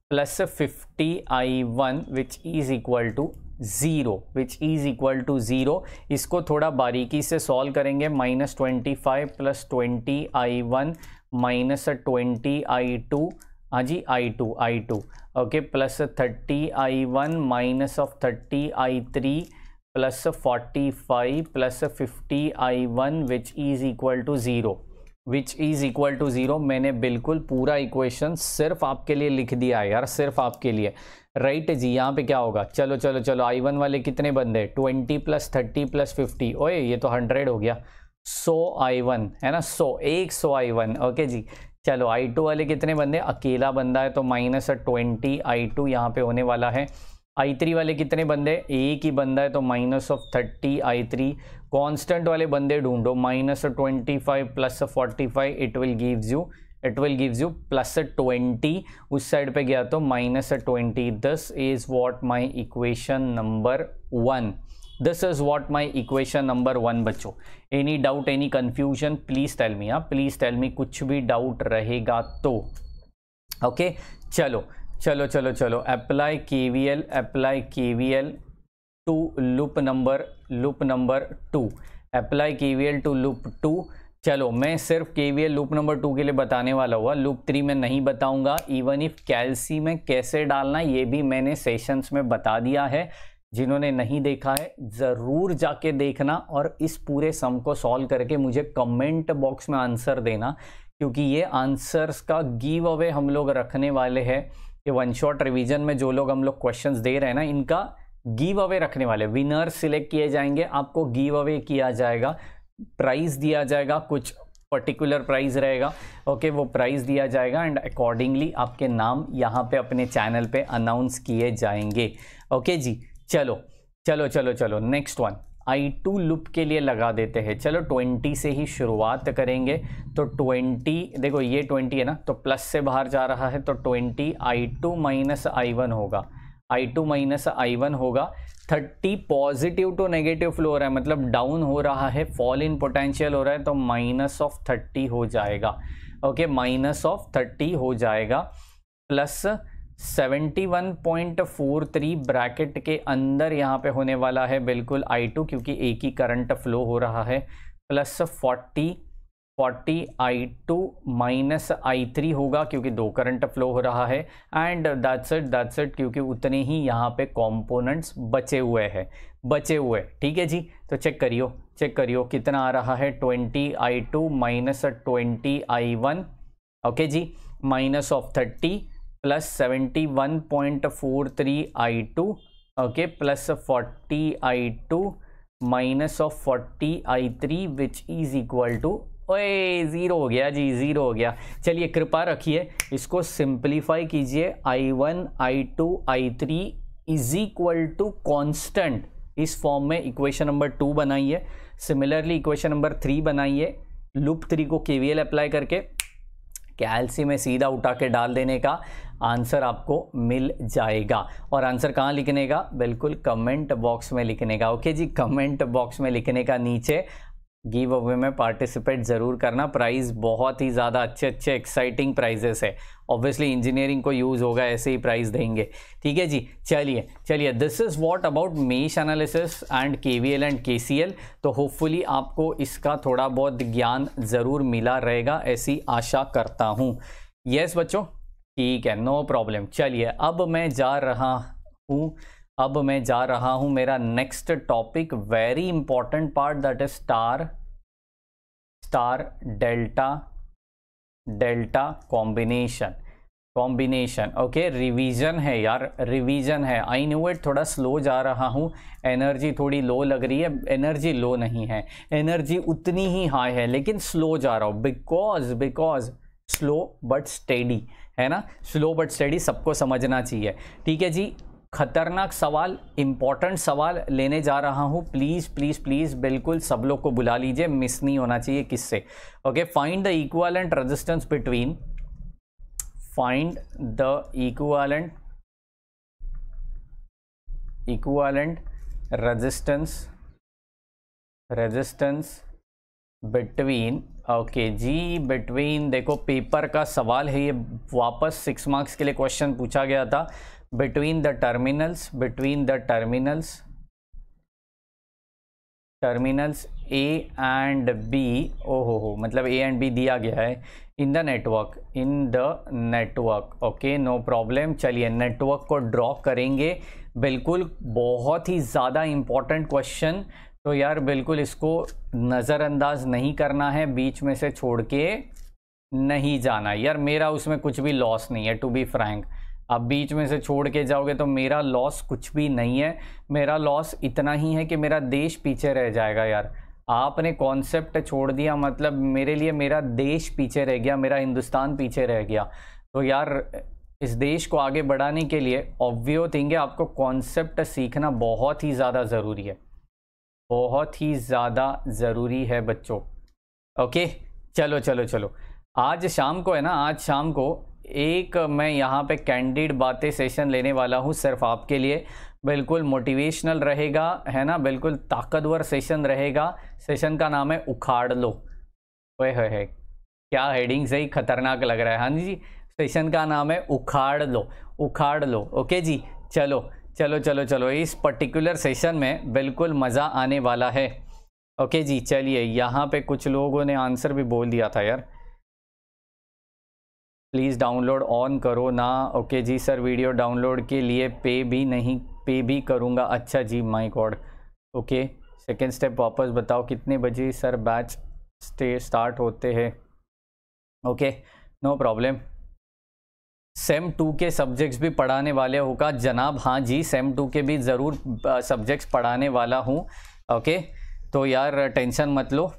plus 50 I one which is equal to zero which is equal to zero इसको थोड़ा बारीकी से सॉल्व करेंगे minus twenty five plus twenty I one minus twenty I two हाँ जी I two I two okay plus thirty I one minus of thirty I three plus forty five plus fifty I one which is equal to zero which is equal to zero मैंने बिल्कुल पूरा इक्वेशन सिर्फ आपके लिए लिख दिया है यार सिर्फ आपके लिए राइट जी यहाँ पे क्या होगा चलो चलो चलो आई वन वाले कितने बंदे twenty plus thirty plus fifty ओए ये तो हंड्रेड हो गया सो आई वन है ना सो एक सो आई वन ओके जी चलो आई टू वाले कितने बंदे अकेला बंदा है तो माइनस ट्वेंटी आई टू यहाँ पे होने वाला है आई थ्री वाले कितने बंदे एक ही बंदा है तो minus of thirty I three constant वाले बंदे ढूंढो minus twenty five plus forty five it will gives you it will gives you plus twenty उस साइड पे गया तो minus twenty this is what my equation number one this is what my equation number one बच्चों any doubt any confusion please tell me हाँ प्लीज टेल मी कुछ भी डाउट रहेगा तो ओके okay? चलो चलो चलो चलो apply K V L apply K V L to loop number loop number two apply K V L to loop two चलो मैं सिर्फ केवीएल लूप नंबर टू के लिए बताने वाला हुआ लूप थ्री में नहीं बताऊंगा इवन इफ कैलसी में कैसे डालना ये भी मैंने सेशंस में बता दिया है जिन्होंने नहीं देखा है ज़रूर जाके देखना और इस पूरे सम को सॉल्व करके मुझे कमेंट बॉक्स में आंसर देना क्योंकि ये आंसर्स का गिव अवे हम लोग रखने वाले हैं कि वन शॉट रिविजन में जो लोग हम लोग क्वेश्चन दे रहे हैं ना इनका गिव अवे रखने वाले विनर सिलेक्ट किए जाएंगे आपको गिव अवे किया जाएगा प्राइस दिया जाएगा कुछ पर्टिकुलर प्राइस रहेगा ओके वो प्राइस दिया जाएगा एंड अकॉर्डिंगली आपके नाम यहाँ पे अपने चैनल पे अनाउंस किए जाएंगे ओके जी चलो चलो चलो चलो next one I two loop के लिए लगा देते हैं चलो ट्वेंटी से ही शुरुआत करेंगे तो ट्वेंटी देखो ये ट्वेंटी है ना तो प्लस से बाहर जा रहा है तो twenty I two minus I one होगा I two minus I one होगा thirty positive to negative flow हो रहा है मतलब डाउन हो रहा है फॉल इन पोटेंशियल हो रहा है तो माइनस ऑफ थर्टी हो जाएगा ओके माइनस ऑफ थर्टी हो जाएगा plus seventy one point four three bracket के अंदर यहाँ पे होने वाला है बिल्कुल आई टू क्योंकि एक ही करंट फ्लो हो रहा है plus forty forty I two minus I three होगा क्योंकि दो करंट फ्लो हो रहा है and that's it that's it क्योंकि उतने ही यहाँ पे कॉम्पोनेंट्स बचे हुए हैं बचे हुए ठीक है जी तो चेक करियो चेक करियो कितना आ रहा है twenty I two minus twenty I one okay जी minus of thirty plus seventy one point four three I two okay plus forty I two minus of forty I three which is equal to ओए ज़ीरो हो गया जी ज़ीरो हो गया चलिए कृपा रखिए इसको सिंप्लीफाई कीजिए I one I two I three is equal to constant इस फॉर्म में इक्वेशन नंबर टू बनाइए सिमिलरली इक्वेशन नंबर थ्री बनाइए लूप थ्री को के अप्लाई करके कैलसी में सीधा उठा के डाल देने का आंसर आपको मिल जाएगा और आंसर कहाँ लिखने का बिल्कुल कमेंट बॉक्स में लिखने का ओके जी कमेंट बॉक्स में लिखने का नीचे गिव अवे में पार्टिसिपेट ज़रूर करना प्राइस बहुत ही ज़्यादा अच्छे अच्छे एक्साइटिंग प्राइजेस है ऑब्वियसली इंजीनियरिंग को यूज़ होगा ऐसे ही प्राइस देंगे ठीक है जी चलिए चलिए this is what about mesh analysis and K V L and K C L तो होपफुली आपको इसका थोड़ा बहुत ज्ञान ज़रूर मिला रहेगा ऐसी आशा करता हूँ येस yes, बच्चों ठीक है नो प्रॉब्लम चलिए अब मैं जा रहा हूँ अब मैं जा रहा हूं मेरा next topic very important part that is star star delta delta combination combination okay revision है यार रिवीजन है आई न्यू इट थोड़ा स्लो जा रहा हूँ एनर्जी थोड़ी लो लग रही है एनर्जी लो नहीं है एनर्जी उतनी ही हाई है लेकिन स्लो जा रहा हूँ because because slow but steady है ना स्लो बट स्टेडी सबको समझना चाहिए ठीक है जी खतरनाक सवाल इम्पॉर्टेंट सवाल लेने जा रहा हूँ प्लीज़ प्लीज़ प्लीज़ बिल्कुल सब लोग को बुला लीजिए मिस नहीं होना चाहिए किससे okay find the equivalent resistance between find the equivalent equivalent resistance resistance between okay जी बिटवीन देखो पेपर का सवाल है ये वापस सिक्स मार्क्स के लिए क्वेश्चन पूछा गया था between the terminals between the terminals terminals A and B ओ हो हो मतलब ए एंड बी दिया गया है in the network in the network okay no problem चलिए नेटवर्क को ड्रॉ करेंगे बिल्कुल बहुत ही ज़्यादा इम्पॉर्टेंट क्वेश्चन तो यार बिल्कुल इसको नज़रअंदाज नहीं करना है बीच में से छोड़ के नहीं जाना यार मेरा उसमें कुछ भी लॉस नहीं है टू बी फ्रैंक आप बीच में से छोड़ के जाओगे तो मेरा लॉस कुछ भी नहीं है मेरा लॉस इतना ही है कि मेरा देश पीछे रह जाएगा यार आपने कॉन्सेप्ट छोड़ दिया मतलब मेरे लिए मेरा देश पीछे रह गया मेरा हिंदुस्तान पीछे रह गया तो यार इस देश को आगे बढ़ाने के लिए ऑब्वियो थिंग है आपको कॉन्सेप्ट सीखना बहुत ही ज़्यादा ज़रूरी है बहुत ही ज़्यादा ज़रूरी है बच्चों ओके चलो चलो चलो आज शाम को है ना आज शाम को एक मैं यहाँ पे कैंडिड बातें सेशन लेने वाला हूँ सिर्फ आपके लिए बिल्कुल मोटिवेशनल रहेगा है ना बिल्कुल ताकतवर सेशन रहेगा सेशन का नाम है उखाड़ लो ओए है, है क्या हेडिंग से ही खतरनाक लग रहा है हाँ जी सेशन का नाम है उखाड़ लो उखाड़ लो ओके जी चलो चलो चलो चलो इस पर्टिकुलर सेशन में बिल्कुल मज़ा आने वाला है ओके जी चलिए यहाँ पे कुछ लोगों ने आंसर भी बोल दिया था यार प्लीज़ डाउनलोड ऑन करो ना ओके जी सर वीडियो डाउनलोड के लिए पे भी नहीं पे भी करूँगा अच्छा जी my god okay second step वापस बताओ कितने बजे सर बैच स्टे स्टार्ट होते हैं okay no problem same two के सब्जेक्ट्स भी पढ़ाने वाले होगा जनाब हाँ जी सेम टू के भी ज़रूर सब्जेक्ट्स पढ़ाने वाला हूँ ओके तो यार टेंशन मत लो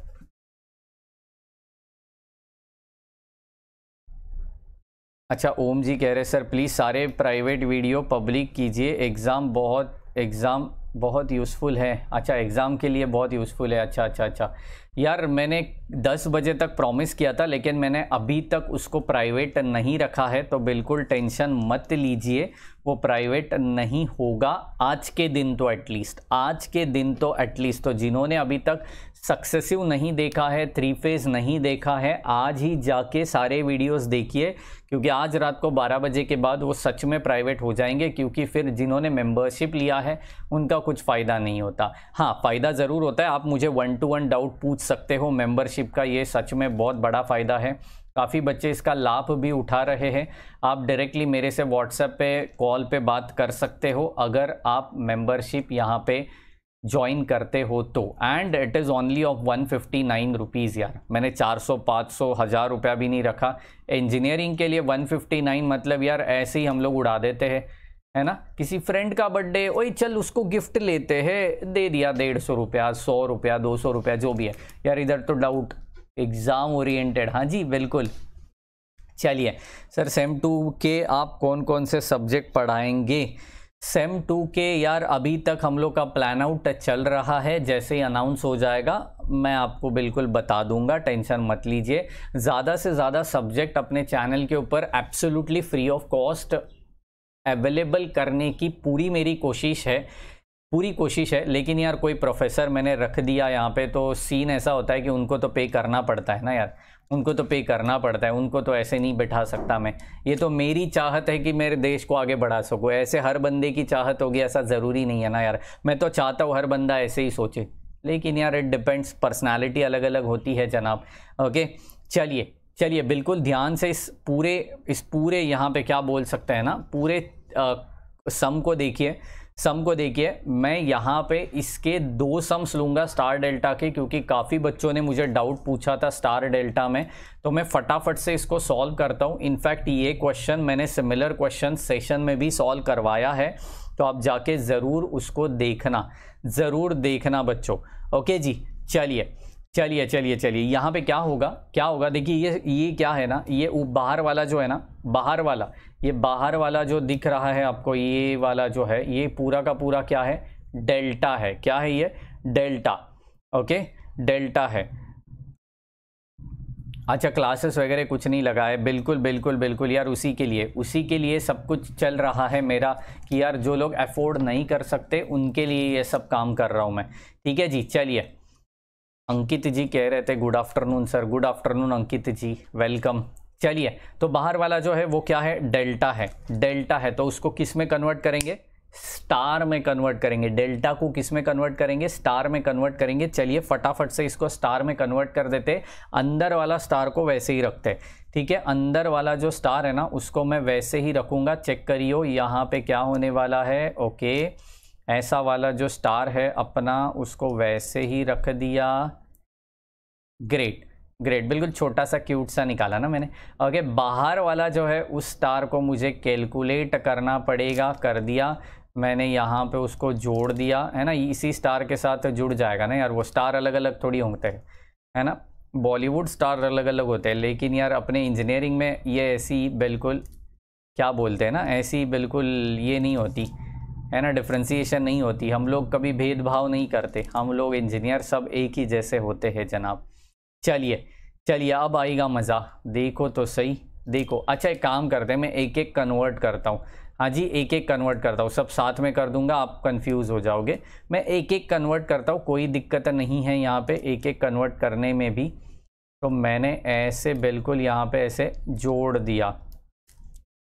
अच्छा ओम जी कह रहे सर प्लीज़ सारे प्राइवेट वीडियो पब्लिक कीजिए एग्ज़ाम बहुत एग्ज़ाम बहुत यूज़फुल है अच्छा एग्ज़ाम के लिए बहुत यूज़फुल है अच्छा अच्छा अच्छा यार मैंने 10 बजे तक प्रॉमिस किया था लेकिन मैंने अभी तक उसको प्राइवेट नहीं रखा है तो बिल्कुल टेंशन मत लीजिए वो प्राइवेट नहीं होगा आज के दिन तो एटलीस्ट आज के दिन तो एटलीस्ट तो जिन्होंने अभी तक सक्सेसिव नहीं देखा है थ्री फेज नहीं देखा है आज ही जाके सारे वीडियोस देखिए क्योंकि आज रात को 12 बजे के बाद वो सच में प्राइवेट हो जाएंगे क्योंकि फिर जिन्होंने मेंबरशिप लिया है उनका कुछ फ़ायदा नहीं होता हाँ फ़ायदा ज़रूर होता है आप मुझे वन टू वन डाउट पूछ सकते हो मेम्बरशिप का ये सच में बहुत बड़ा फ़ायदा है काफ़ी बच्चे इसका लाभ भी उठा रहे हैं आप डायरेक्टली मेरे से व्हाट्सएप पे कॉल पे बात कर सकते हो अगर आप मेंबरशिप यहाँ पे ज्वाइन करते हो तो and it is only of one fifty nine rupees यार मैंने चार सौ पाँच सौ हज़ार रुपया भी नहीं रखा इंजीनियरिंग के लिए वन फिफ्टी नाइन मतलब यार ऐसे ही हम लोग उड़ा देते हैं है ना किसी फ्रेंड का बर्थडे ओए चल उसको गिफ्ट लेते हैं दे दिया डेढ़ सौ रुपया सौ रुपया दो सौ रुपया जो भी है यार इधर तो डाउट एग्ज़ाम ओरिएंटेड हाँ जी बिल्कुल चलिए सर सेम टू के आप कौन कौन से सब्जेक्ट पढ़ाएंगे सेम टू के यार अभी तक हम लोग का प्लान आउट चल रहा है जैसे ही अनाउंस हो जाएगा मैं आपको बिल्कुल बता दूंगा टेंशन मत लीजिए ज़्यादा से ज़्यादा सब्जेक्ट अपने चैनल के ऊपर absolutely free of cost available करने की पूरी मेरी कोशिश है पूरी कोशिश है लेकिन यार कोई प्रोफेसर मैंने रख दिया यहाँ पे तो सीन ऐसा होता है कि उनको तो पे करना पड़ता है ना यार उनको तो पे करना पड़ता है उनको तो ऐसे नहीं बैठा सकता मैं ये तो मेरी चाहत है कि मेरे देश को आगे बढ़ा सकूँ ऐसे हर बंदे की चाहत होगी ऐसा ज़रूरी नहीं है ना यार मैं तो चाहता हूँ हर बंदा ऐसे ही सोचे लेकिन यार इट डिपेंड्स पर्सनैलिटी अलग अलग होती है जनाब ओके चलिए चलिए बिल्कुल ध्यान से इस पूरे इस पूरे यहाँ पे क्या बोल सकते हैं ना पूरे आ, सम को देखिए सम को देखिए मैं यहाँ पे इसके दो सम्स लूँगा स्टार डेल्टा के क्योंकि काफ़ी बच्चों ने मुझे डाउट पूछा था स्टार डेल्टा में तो मैं फटाफट से इसको सॉल्व करता हूँ इनफैक्ट ये क्वेश्चन मैंने सिमिलर क्वेश्चन सेशन में भी सॉल्व करवाया है तो आप जाके ज़रूर उसको देखना ज़रूर देखना बच्चों ओके जी चलिए चलिए चलिए चलिए यहाँ पे क्या होगा क्या होगा देखिए ये ये क्या है ना ये बाहर वाला जो है ना बाहर वाला ये बाहर वाला जो दिख रहा है आपको ये वाला जो है ये पूरा का पूरा क्या है डेल्टा है क्या है ये डेल्टा ओके डेल्टा है अच्छा क्लासेस वगैरह कुछ नहीं लगा है बिल्कुल बिल्कुल बिल्कुल यार उसी के लिए उसी के लिए सब कुछ चल रहा है मेरा कि यार जो लोग अफोर्ड नहीं कर सकते उनके लिए ये सब काम कर रहा हूँ मैं ठीक है जी चलिए अंकित जी कह रहे थे good afternoon sir good afternoon Ankit ji welcome चलिए तो बाहर वाला जो है वो क्या है डेल्टा है डेल्टा है तो उसको किस में कन्वर्ट करेंगे स्टार में कन्वर्ट करेंगे डेल्टा को किस में कन्वर्ट करेंगे स्टार में कन्वर्ट करेंगे चलिए फटाफट से इसको स्टार में कन्वर्ट कर देते अंदर वाला स्टार को वैसे ही रखते ठीक है अंदर वाला जो स्टार है ना उसको मैं वैसे ही रखूँगा चेक करियो यहाँ पर क्या होने वाला है ओके okay. ऐसा वाला जो स्टार है अपना उसको वैसे ही रख दिया ग्रेट ग्रेट बिल्कुल छोटा सा क्यूट सा निकाला ना मैंने ओके बाहर वाला जो है उस स्टार को मुझे कैलकुलेट करना पड़ेगा कर दिया मैंने यहाँ पे उसको जोड़ दिया है ना इसी स्टार के साथ जुड़ जाएगा ना यार वो स्टार अलग अलग थोड़ी होंगते हैं है ना बॉलीवुड स्टार अलग अलग होते हैं लेकिन यार अपने इंजीनियरिंग में ये ऐसी बिल्कुल क्या बोलते हैं ना ऐसी बिल्कुल ये नहीं होती है ना डिफ्रेंसीशन नहीं होती हम लोग कभी भेदभाव नहीं करते हम लोग इंजीनियर सब एक ही जैसे होते हैं जनाब चलिए चलिए अब आएगा मज़ा देखो तो सही देखो अच्छा एक काम करते हैं मैं एक एक कन्वर्ट करता हूँ हाँ जी एक एक कन्वर्ट करता हूँ सब साथ में कर दूंगा आप कंफ्यूज हो जाओगे मैं एक एक कन्वर्ट करता हूँ कोई दिक्कत नहीं है यहाँ पे एक एक कन्वर्ट करने में भी तो मैंने ऐसे बिल्कुल यहाँ पे ऐसे जोड़ दिया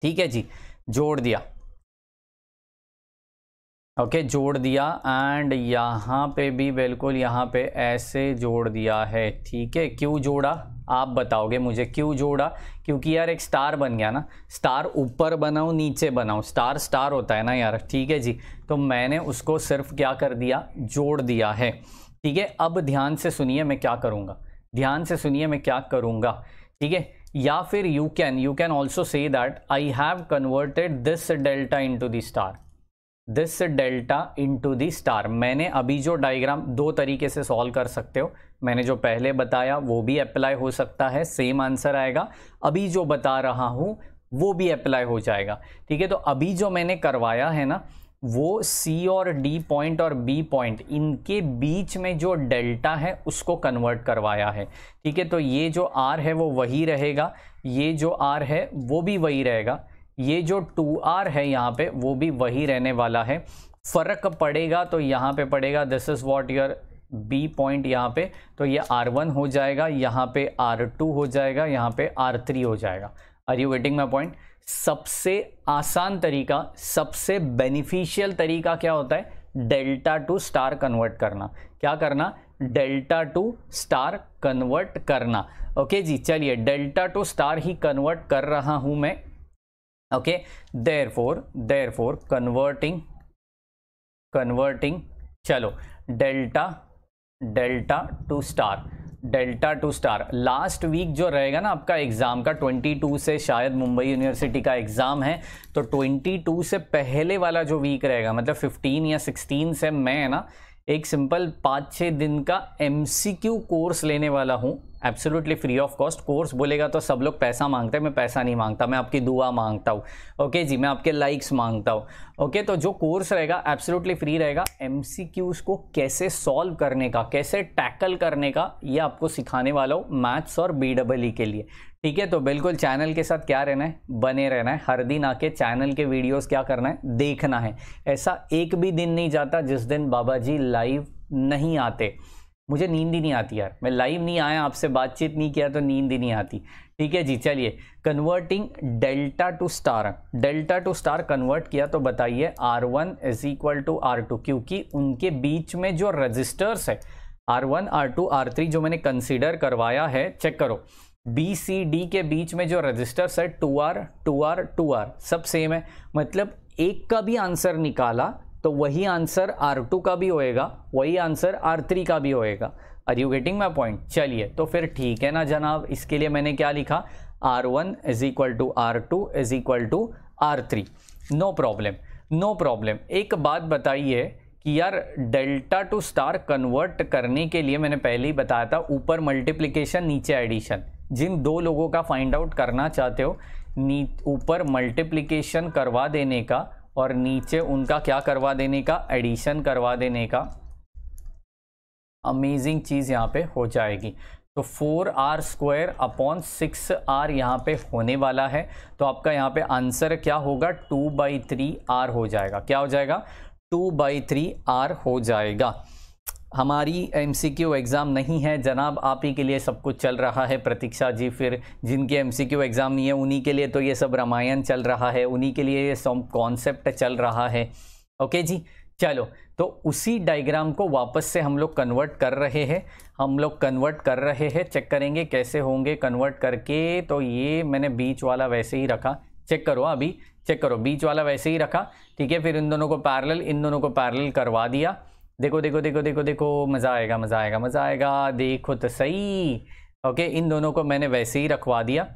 ठीक है जी जोड़ दिया ओके okay, जोड़ दिया एंड यहाँ पे भी बिल्कुल यहाँ पे ऐसे जोड़ दिया है ठीक है क्यों जोड़ा आप बताओगे मुझे क्यों जोड़ा क्योंकि यार एक स्टार बन गया ना स्टार ऊपर बनाओ नीचे बनाओ स्टार स्टार होता है ना यार ठीक है जी तो मैंने उसको सिर्फ क्या कर दिया जोड़ दिया है ठीक है अब ध्यान से सुनिए मैं क्या करूँगा ध्यान से सुनिए मैं क्या करूँगा ठीक है या फिर you can you can also say that I have converted this delta into the star this delta into the star मैंने अभी जो डायग्राम दो तरीके से सॉल्व कर सकते हो मैंने जो पहले बताया वो भी अप्लाई हो सकता है सेम आंसर आएगा अभी जो बता रहा हूँ वो भी अप्लाई हो जाएगा ठीक है तो अभी जो मैंने करवाया है ना वो सी और डी पॉइंट और बी पॉइंट इनके बीच में जो डेल्टा है उसको कन्वर्ट करवाया है ठीक है तो ये जो आर है वो वही रहेगा ये जो आर है वो भी वही रहेगा ये जो टू आर है यहाँ पे वो भी वही रहने वाला है फ़र्क पड़ेगा तो यहाँ पे पड़ेगा this is what your B point यहाँ पे तो ये आर वन हो जाएगा यहाँ पे आर टू हो जाएगा यहाँ पे आर थ्री हो जाएगा are you waiting my point सबसे आसान तरीका सबसे बेनिफिशियल तरीका क्या होता है डेल्टा टू स्टार कन्वर्ट करना क्या करना डेल्टा टू स्टार कन्वर्ट करना ओके जी चलिए डेल्टा टू स्टार ही कन्वर्ट कर रहा हूँ मैं okay therefore therefore converting converting चलो delta delta to star delta to star last week जो रहेगा ना आपका एग्ज़ाम का 22 से शायद मुंबई यूनिवर्सिटी का एग्ज़ाम है तो 22 से पहले वाला जो वीक रहेगा मतलब 15 या 16 से मैं ना एक सिंपल पाँच छः दिन का एमसीक्यू कोर्स लेने वाला हूँ absolutely free of cost course बोलेगा तो सब लोग पैसा मांगते हैं मैं पैसा नहीं मांगता मैं आपकी दुआ मांगता हूँ ओके जी मैं आपके लाइक्स मांगता हूँ ओके तो जो कोर्स रहेगा एब्सोल्युटली फ्री रहेगा एम को कैसे सॉल्व करने का कैसे टैकल करने का ये आपको सिखाने वाला हूँ मैथ्स और बी डबल ई के लिए ठीक है तो बिल्कुल चैनल के साथ क्या रहना है बने रहना है हर दिन आके चैनल के वीडियोस क्या करना है देखना है ऐसा एक भी दिन नहीं जाता जिस दिन बाबा जी लाइव नहीं आते मुझे नींद ही नहीं आती यार मैं लाइव नहीं आया आपसे बातचीत नहीं किया तो नींद ही नहीं आती ठीक है जी चलिए converting delta to star delta to star convert किया तो बताइए R one is equal to R two क्योंकि उनके बीच में जो रजिस्टर्स है R one R two R three जो मैंने कंसिडर करवाया है चेक करो बी सी डी के बीच में जो रजिस्टर्स है two R two R two R सब सेम है मतलब एक का भी आंसर निकाला तो वही आंसर आर टू का भी होएगा वही आंसर आर थ्री का भी होएगा are you getting my point चलिए तो फिर ठीक है ना जनाब इसके लिए मैंने क्या लिखा R one is equal to R two is equal to R three no problem no problem एक बात बताइए कि यार डेल्टा टू स्टार कन्वर्ट करने के लिए मैंने पहले ही बताया था ऊपर मल्टीप्लीकेशन नीचे एडिशन जिन दो लोगों का फाइंड आउट करना चाहते हो नी ऊपर मल्टीप्लीकेशन करवा देने का और नीचे उनका क्या करवा देने का एडिशन करवा देने का अमेजिंग चीज़ यहाँ पे हो जाएगी तो four R square upon six R यहाँ पे होने वाला है तो आपका यहाँ पे आंसर क्या होगा टू बाई थ्री आर हो जाएगा क्या हो जाएगा टू बाई थ्री आर हो जाएगा हमारी क्यू एग्ज़ाम नहीं है जनाब आप ही के लिए सब कुछ चल रहा है प्रतीक्षा जी फिर जिनके एम सी क्यू एग्ज़ाम नहीं है उन्हीं के लिए तो ये सब रामायण चल रहा है उन्हीं के लिए ये सब कॉन्सेप्ट चल रहा है ओके जी चलो तो उसी डायग्राम को वापस से हम लोग कन्वर्ट कर रहे हैं हम लोग कन्वर्ट कर रहे हैं चेक करेंगे कैसे होंगे कन्वर्ट करके तो ये मैंने बीच वाला वैसे ही रखा चेक करो अभी चेक करो बीच वाला वैसे ही रखा ठीक है फिर इन दोनों को पैरेलल इन दोनों को पैरेलल करवा दिया देखो देखो देखो देखो देखो मज़ा आएगा मज़ा आएगा मज़ा आएगा देखो तो सही ओके इन दोनों को मैंने वैसे ही रखवा दिया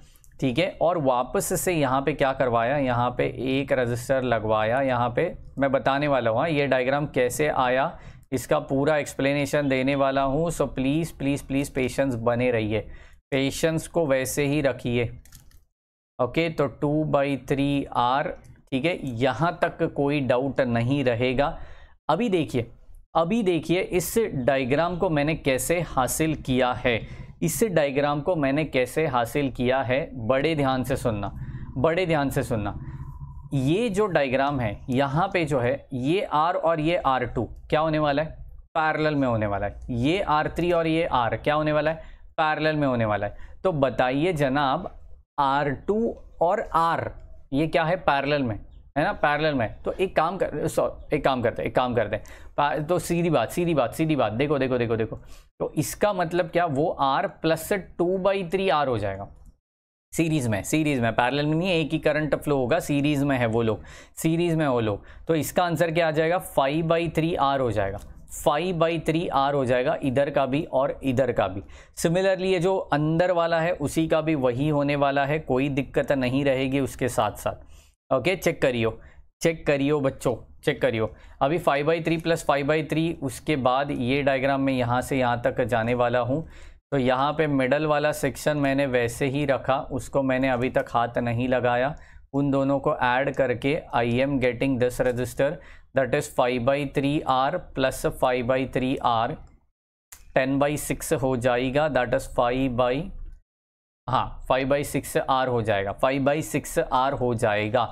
ठीक है और वापस से यहाँ पे क्या करवाया यहाँ पे एक रजिस्टर लगवाया यहाँ पे मैं बताने वाला हूँ हाँ, ये डायग्राम कैसे आया इसका पूरा एक्सप्लेनेशन देने वाला हूँ so please please please patience बने रहिए पेशेंस को वैसे ही रखिए ओके तो टू बाई थ्री आर ठीक है यहाँ तक कोई डाउट नहीं रहेगा अभी देखिए अभी देखिए इस डायग्राम को मैंने कैसे हासिल किया है इस डायग्राम को मैंने कैसे हासिल किया है बड़े ध्यान से सुनना बड़े ध्यान से सुनना ये जो डायग्राम है यहाँ पे जो है ये आर और ये आर टू क्या होने वाला है पैरेलल में होने वाला है ये आर थ्री और ये आर क्या होने वाला है पैरेलल में होने वाला है तो बताइए जनाब आर टू और आर ये क्या है पैरेलल में है ना पैरेलल में तो एक काम कर सॉरी एक काम करते हैं एक काम करते हैं तो सीधी बात सीधी बात सीधी बात देखो देखो देखो देखो तो इसका मतलब क्या वो आर प्लस से टू बाई थ्री आर हो जाएगा सीरीज़ में सीरीज़ में पैरेलल में नहीं है एक ही करंट फ्लो होगा सीरीज़ में है वो लोग सीरीज़ में वो लोग तो इसका आंसर क्या आ जाएगा फाइव बाई थ्री आर हो जाएगा फाइव बाई थ्री आर हो जाएगा इधर का भी और इधर का भी सिमिलरली ये जो अंदर वाला है उसी का भी वही होने वाला है कोई दिक्कत नहीं रहेगी उसके साथ साथ ओके चेक करियो चेक करियो बच्चों चेक करियो अभी five by three plus five by three उसके बाद ये डायग्राम मैं यहाँ से यहाँ तक जाने वाला हूँ तो यहाँ पे मिडल वाला सेक्शन मैंने वैसे ही रखा उसको मैंने अभी तक हाथ नहीं लगाया उन दोनों को ऐड करके I am getting this resistor that is five by three R plus five by three R ten by six हो जाएगा दैट इज़ फाइव बाई हाँ फाइव बाई सिक्स आर हो जाएगा फाइव बाई सिक्स आर हो जाएगा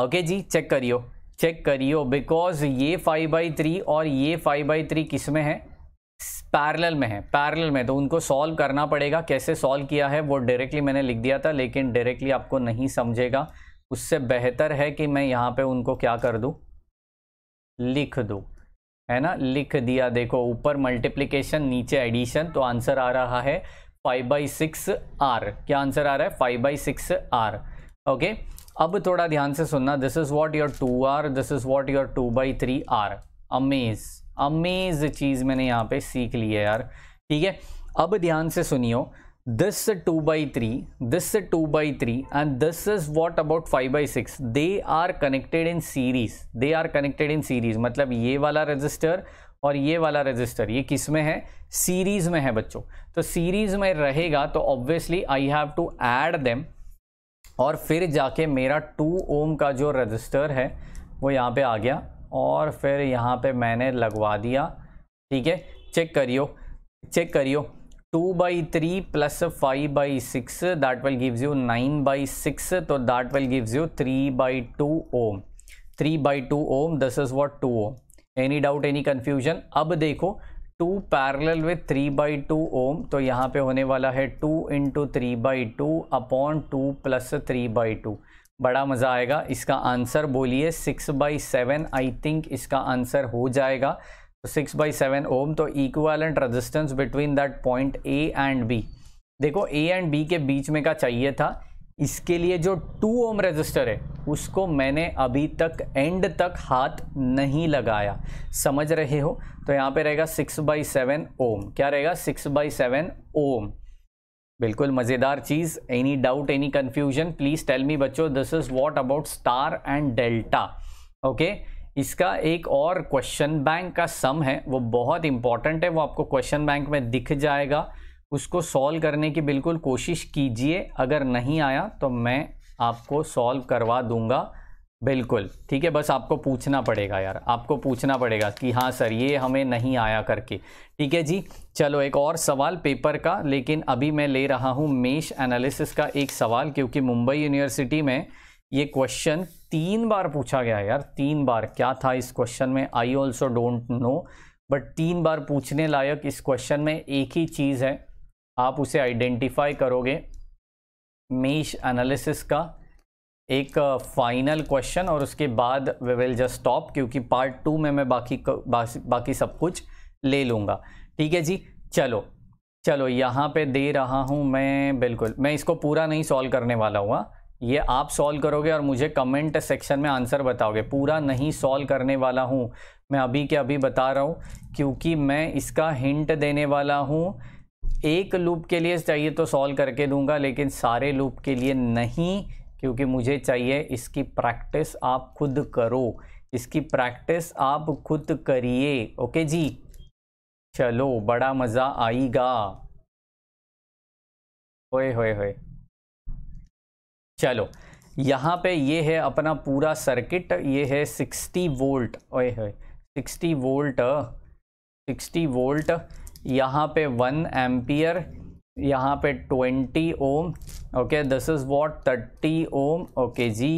ओके जी चेक करियो चेक करियो बिकॉज ये फाइव बाई थ्री और ये फाइव बाई थ्री किस में है पैरेलल में है पैरेलल में तो उनको सॉल्व करना पड़ेगा कैसे सॉल्व किया है वो डायरेक्टली मैंने लिख दिया था लेकिन डायरेक्टली आपको नहीं समझेगा उससे बेहतर है कि मैं यहाँ पे उनको क्या कर दूँ लिख दूँ है ना लिख दिया देखो ऊपर मल्टीप्लिकेशन नीचे एडिशन तो आंसर आ रहा है फाइव बाई सिक्स आर क्या आंसर आ रहा है five by six R okay अब थोड़ा ध्यान से सुनना this is what your two R this is what your two by three R amaze amaze चीज़ मैंने यहाँ पे सीख ली है यार ठीक है अब ध्यान से सुनियो this two by three this two by three and this is what about five by six they are connected in series they are connected in series मतलब ये वाला रजिस्टर और ये वाला रजिस्टर ये किस में है सीरीज़ में है बच्चों तो सीरीज़ में रहेगा तो obviously I have to add them और फिर जाके मेरा टू ओम का जो रजिस्टर है वो यहाँ पे आ गया और फिर यहाँ पे मैंने लगवा दिया ठीक है चेक करियो चेक करियो two by three plus five by six that will gives you nine by six तो that will gives you three by two ohm three by two ohm this is what two ohm any doubt any confusion अब देखो two parallel with three by two ohm तो यहाँ पे होने वाला है two into three by two upon two plus three by two बड़ा मज़ा आएगा इसका आंसर बोलिए six by seven I think इसका आंसर हो जाएगा तो सिक्स बाई सेवन ओम तो equivalent resistance between that point A and B देखो ए एंड बी के बीच में का चाहिए था इसके लिए जो टू ओम रजिस्टर है उसको मैंने अभी तक एंड तक हाथ नहीं लगाया समझ रहे हो तो यहाँ पे रहेगा सिक्स बाई सेवन ओम क्या रहेगा सिक्स बाई सेवन ओम बिल्कुल मज़ेदार चीज़ any doubt any confusion please tell me बच्चों this is what about star and delta okay इसका एक और क्वेश्चन बैंक का सम है वो बहुत इंपॉर्टेंट है वो आपको क्वेश्चन बैंक में दिख जाएगा उसको सॉल्व करने की बिल्कुल कोशिश कीजिए अगर नहीं आया तो मैं आपको सॉल्व करवा दूंगा बिल्कुल ठीक है बस आपको पूछना पड़ेगा यार आपको पूछना पड़ेगा कि हाँ सर ये हमें नहीं आया करके ठीक है जी चलो एक और सवाल पेपर का लेकिन अभी मैं ले रहा हूँ मेश एनालिसिस का एक सवाल क्योंकि मुंबई यूनिवर्सिटी में ये क्वेश्चन तीन बार पूछा गया यार तीन बार क्या था इस क्वेश्चन में I also don't know but तीन बार पूछने लायक इस क्वेश्चन में एक ही चीज़ है आप उसे आइडेंटिफाई करोगे मेश एनालिसिस का एक फाइनल क्वेश्चन और उसके बाद वी विल जस्ट स्टॉप क्योंकि पार्ट टू में मैं बाकी बाकी सब कुछ ले लूँगा ठीक है जी चलो चलो यहाँ पे दे रहा हूँ मैं बिल्कुल मैं इसको पूरा नहीं सॉल्व करने वाला हुआ ये आप सॉल्व करोगे और मुझे कमेंट सेक्शन में आंसर बताओगे पूरा नहीं सॉल्व करने वाला हूँ मैं अभी के अभी बता रहा हूँ क्योंकि मैं इसका हिंट देने वाला हूँ एक लूप के लिए चाहिए तो सॉल्व करके दूंगा लेकिन सारे लूप के लिए नहीं क्योंकि मुझे चाहिए इसकी प्रैक्टिस आप खुद करो इसकी प्रैक्टिस आप खुद करिए ओके जी चलो बड़ा मज़ा आएगा होए होए होए चलो यहाँ पे ये है अपना पूरा सर्किट ये है सिक्सटी वोल्ट ओए होए सिक्सटी वोल्ट सिक्सटी वोल्ट यहाँ पे वन एम्पियर यहाँ पे twenty ohm okay this is what thirty ohm okay जी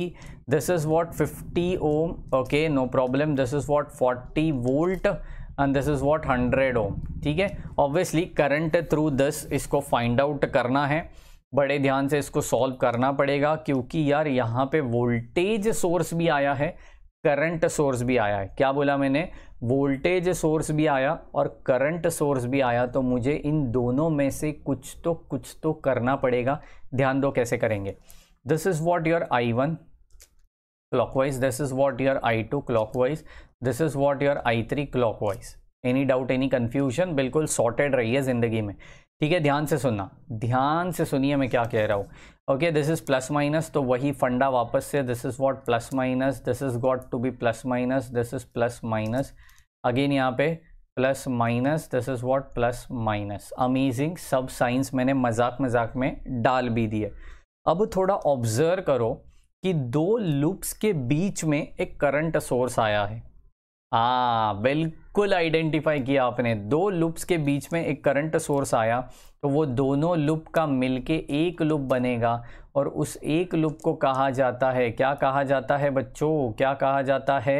this is what fifty ohm okay no problem this is what forty volt and this is what hundred ohm ठीक है ऑब्वियसली करंट थ्रू दिस इसको फाइंड आउट करना है बड़े ध्यान से इसको सॉल्व करना पड़ेगा क्योंकि यार यहाँ पे वोल्टेज सोर्स भी आया है करंट सोर्स भी आया है क्या बोला मैंने वोल्टेज सोर्स भी आया और करंट सोर्स भी आया तो मुझे इन दोनों में से कुछ तो कुछ तो करना पड़ेगा ध्यान दो कैसे करेंगे this is what your I one clockwise this is what your I two clockwise this is what your I three clockwise any doubt any confusion बिल्कुल सॉर्टेड रही है ज़िंदगी में ठीक है ध्यान से सुनना ध्यान से सुनिए मैं क्या कह रहा हूँ okay this is plus minus तो वही फंडा वापस से this is what plus minus this is got to be plus minus this is plus minus again यहाँ पे plus minus this is what plus minus amazing सब साइंस मैंने मजाक मजाक में डाल भी दिए अब थोड़ा ऑब्जर्व करो कि दो लूप्स के बीच में एक करंट सोर्स आया है हाँ बिल्कुल बिल्कुल आइडेंटिफाई किया आपने दो लूप्स के बीच में एक करंट सोर्स आया तो वो दोनों लूप का मिलके एक लूप बनेगा और उस एक लूप को कहा जाता है क्या कहा जाता है बच्चों क्या कहा जाता है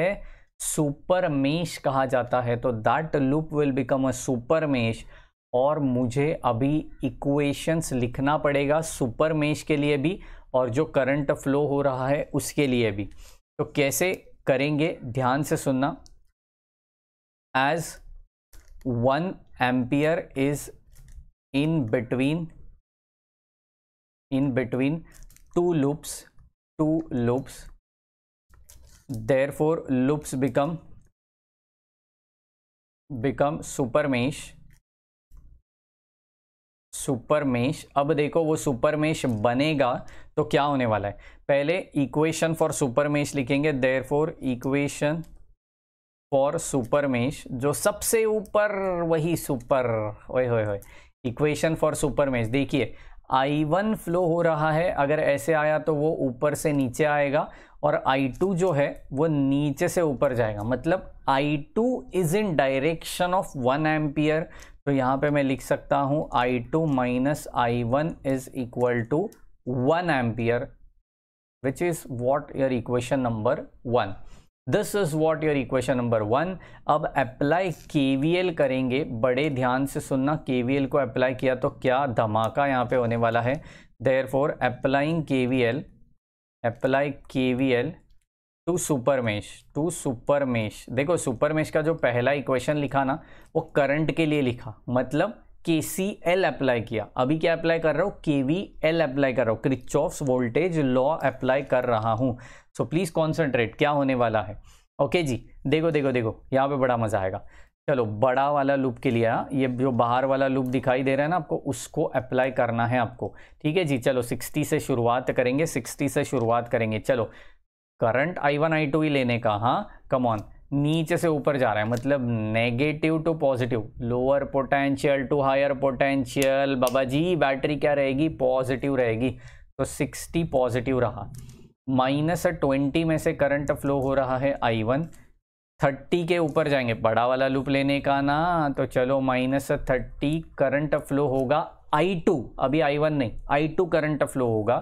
सुपर मेश कहा जाता है तो that loop will become a super mesh और मुझे अभी इक्वेशंस लिखना पड़ेगा सुपर मेश के लिए भी और जो करंट फ्लो हो रहा है उसके लिए भी तो कैसे करेंगे ध्यान से सुनना as 1 ampere is in between in between two loops two loops therefore loops become become super mesh super mesh अब देखो वो सुपर मेश बनेगा तो क्या होने वाला है पहले इक्वेशन फॉर सुपर मेश लिखेंगे there for equation for super mesh जो सबसे ऊपर वही सुपर ओए होए इक्वेशन फॉर सुपर मेश देखिए आई वन फ्लो हो रहा है अगर ऐसे आया तो वो ऊपर से नीचे आएगा और आई टू जो है वो नीचे से ऊपर जाएगा मतलब I two is in direction of one ampere तो यहाँ पे मैं लिख सकता हूँ I two minus I one is equal to one ampere which is what your equation number one this is what your equation number one अब अप्लाई के करेंगे बड़े ध्यान से सुनना के को अप्लाई किया तो क्या धमाका यहाँ पे होने वाला है there for applying K V L apply K V L to super mesh to super mesh देखो सुपर मेश का जो पहला इक्वेशन लिखा ना वो करंट के लिए लिखा मतलब के सी एल अप्लाई किया अभी क्या अप्लाई कर रहा हूँ के वी एल अप्लाई कर रहा हूँ क्रिचॉफ्स वोल्टेज लॉ अप्लाई कर रहा हूँ सो प्लीज़ कॉन्सेंट्रेट क्या होने वाला है ओके जी देखो देखो देखो यहाँ पे बड़ा मज़ा आएगा चलो बड़ा वाला लूप के लिए हाँ, ये जो बाहर वाला लूप दिखाई दे रहा है ना आपको उसको अप्लाई करना है आपको ठीक है जी चलो 60 से शुरुआत करेंगे 60 से शुरुआत करेंगे चलो करंट I1 I2 ही लेने का हाँ कमॉन नीचे से ऊपर जा रहा है मतलब negative to positive lower potential to higher potential बाबा जी बैटरी क्या रहेगी पॉजिटिव रहेगी तो 60 पॉजिटिव रहा माइनस ट्वेंटी में से करंट फ्लो हो रहा है आई वन थर्टी के ऊपर जाएंगे बड़ा वाला लूप लेने का ना तो चलो माइनस थर्टी करंट फ्लो होगा आई टू अभी आई वन नहीं आई टू करंट फ्लो होगा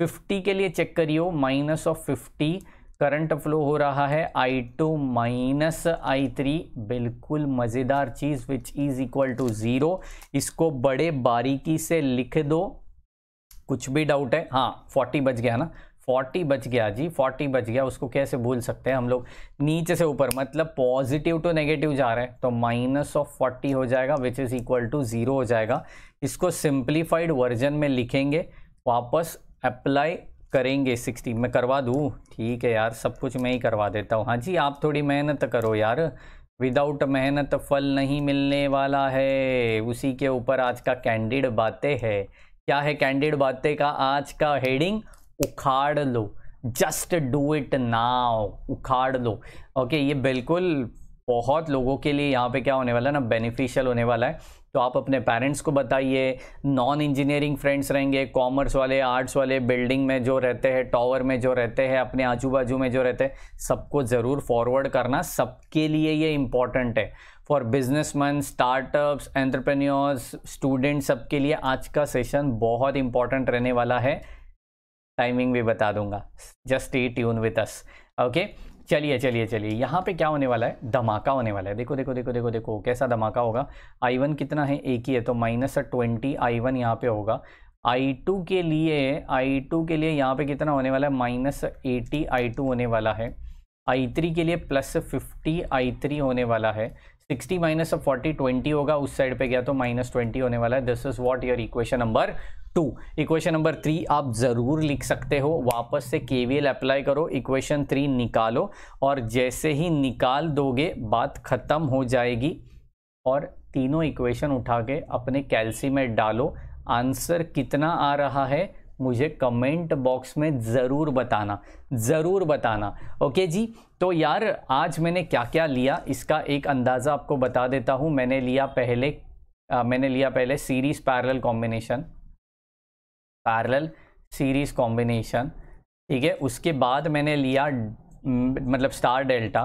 फिफ्टी के लिए चेक करियो minus of fifty current flow हो रहा है I two minus I three बिल्कुल मज़ेदार चीज़ which is equal to zero इसको बड़े बारीकी से लिख दो कुछ भी डाउट है हाँ फोर्टी बच गया ना फोर्टी बच गया जी फोर्टी बच गया उसको कैसे भूल सकते हैं हम लोग नीचे से ऊपर मतलब पॉजिटिव टू नेगेटिव जा रहे हैं तो माइनस ऑफ फोर्टी हो जाएगा which is equal to zero हो जाएगा इसको सिंप्लीफाइड वर्जन में लिखेंगे वापस अप्लाई करेंगे सिक्सटी मैं करवा दूँ ठीक है यार सब कुछ मैं ही करवा देता हूँ हाँ जी आप थोड़ी मेहनत करो यार विदाउट मेहनत फल नहीं मिलने वाला है उसी के ऊपर आज का कैंडिड बातें है क्या है कैंडिड बातें का आज का हेडिंग उखाड़ लो जस्ट डू इट नाव उखाड़ लो ओके ये बिल्कुल बहुत लोगों के लिए यहाँ पे क्या होने वाला है ना बेनिफिशियल होने वाला है तो आप अपने पेरेंट्स को बताइए नॉन इंजीनियरिंग फ्रेंड्स रहेंगे कॉमर्स वाले आर्ट्स वाले बिल्डिंग में जो रहते हैं टॉवर में जो रहते हैं अपने आजू बाजू में जो रहते हैं सबको ज़रूर फॉरवर्ड करना सबके लिए ये इम्पॉर्टेंट है for businessman startups entrepreneurs student सबके लिए आज का सेशन बहुत इंपॉर्टेंट रहने वाला है टाइमिंग भी बता दूंगा जस्ट ई ट्यून विथ अस ओके चलिए चलिए चलिए यहाँ पे क्या होने वाला है धमाका होने वाला है देखो देखो देखो देखो देखो कैसा धमाका होगा आई वन कितना है एक ही है तो माइनस ट्वेंटी आई वन यहाँ पे होगा आई टू के लिए आई टू के लिए यहाँ पे कितना होने वाला है माइनस एटी आई टू होने वाला है आई थ्री के लिए प्लस फिफ्टी आई थ्री होने वाला है sixty minus of forty twenty होगा उस साइड पे गया तो माइनस ट्वेंटी होने वाला है this is what your equation number two equation number three आप ज़रूर लिख सकते हो वापस से केवीएल अप्लाई करो इक्वेशन थ्री निकालो और जैसे ही निकाल दोगे बात ख़त्म हो जाएगी और तीनों इक्वेशन उठा के अपने कैलसी में डालो आंसर कितना आ रहा है मुझे कमेंट बॉक्स में ज़रूर बताना ज़रूर बताना ओके जी तो यार आज मैंने क्या क्या लिया इसका एक अंदाज़ा आपको बता देता हूँ मैंने लिया पहले आ, मैंने लिया पहले series parallel combination parallel series combination ठीक है उसके बाद मैंने लिया मतलब स्टार डेल्टा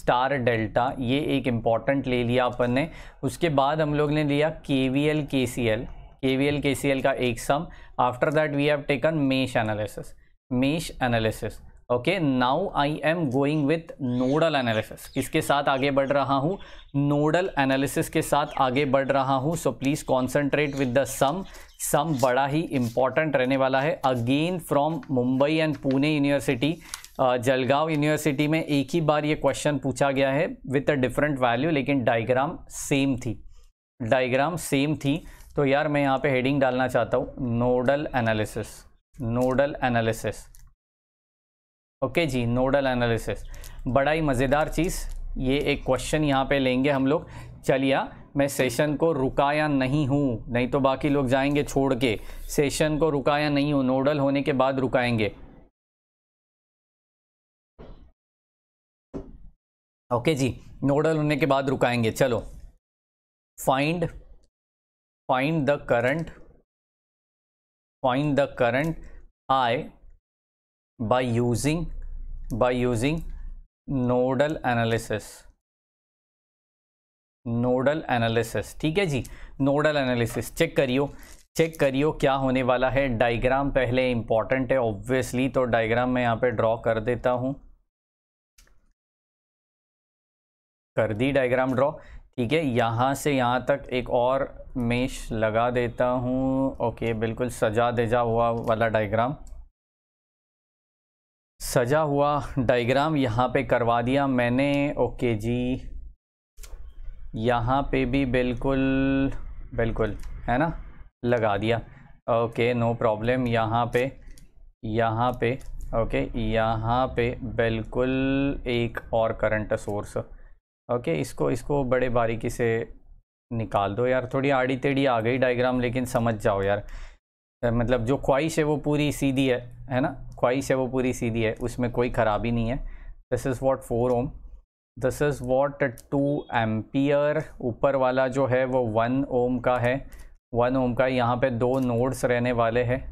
स्टार डेल्टा ये एक इम्पॉर्टेंट ले लिया अपन ने उसके बाद हम लोग ने लिया के वी एल के सी एल सी एल का एक sum after that we have taken mesh analysis mesh analysis okay now I am going with nodal analysis किसके साथ आगे बढ़ रहा हूँ नोडल एनालिसिस के साथ आगे बढ़ रहा हूँ so please concentrate with the sum sum बड़ा ही इम्पॉर्टेंट रहने वाला है again from Mumbai and Pune university Jalgaon university में एक ही बार ये क्वेश्चन पूछा गया है विथ अ डिफरेंट वैल्यू लेकिन डायग्राम सेम थी डायग्राम सेम थी तो यार मैं यहाँ पे हेडिंग डालना चाहता हूँ nodal analysis nodal analysis okay जी नोडल एनालिसिस बड़ा ही मज़ेदार चीज़ ये एक क्वेश्चन यहाँ पे लेंगे हम लोग चलिया मैं सेशन को रुकाया नहीं हूँ नहीं तो बाकी लोग जाएंगे छोड़ के सेशन को रुकाया नहीं हूँ नोडल होने के बाद रुकाएंगे ओके जी नोडल होने के बाद रुकाएंगे चलो find find the current find the current I by using by using nodal analysis nodal analysis ठीक है जी नोडल एनालिसिस चेक करियो चेक करियो क्या होने वाला है डायग्राम पहले इंपॉर्टेंट है ऑब्वियसली तो डायग्राम मैं यहाँ पे ड्रॉ कर देता हूँ कर दी डायग्राम ड्रॉ ठीक है यहां से यहां तक एक और मेश लगा देता हूँ ओके बिल्कुल सजा देजा हुआ वाला डायग्राम सजा हुआ डायग्राम यहाँ पे करवा दिया मैंने ओके जी यहाँ पे भी बिल्कुल बिल्कुल है ना लगा दिया ओके नो प्रॉब्लम यहाँ पे यहाँ पे ओके यहाँ पे बिल्कुल एक और करंट सोर्स ओके इसको इसको बड़े बारीकी से निकाल दो यार थोड़ी आड़ी टेढ़ी आ गई डायग्राम लेकिन समझ जाओ यार मतलब जो ख्वाहिश है वो पूरी सीधी है है ना ख्वाहिश है वो पूरी सीधी है उसमें कोई ख़राबी नहीं है this is what four ohm this is what two ampere ऊपर वाला जो है वो वन ओम का है वन ओम का यहाँ पे दो नोड्स रहने वाले हैं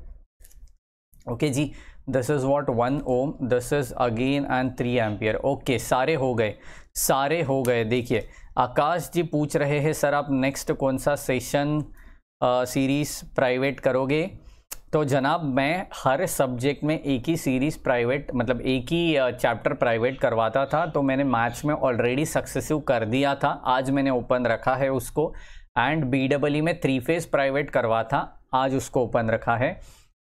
ओके okay जी this is what one ohm this is again and three ampere okay सारे हो गए सारे हो गए देखिए आकाश जी पूछ रहे हैं सर आप नेक्स्ट कौन सा सेशन सीरीज़ प्राइवेट करोगे तो जनाब मैं हर सब्जेक्ट में एक ही सीरीज़ प्राइवेट मतलब एक ही चैप्टर प्राइवेट करवाता था तो मैंने मैथ्स में ऑलरेडी सक्सेसिव कर दिया था आज मैंने ओपन रखा है उसको एंड बी डबल ई में थ्री फेज प्राइवेट करवा था आज उसको ओपन रखा है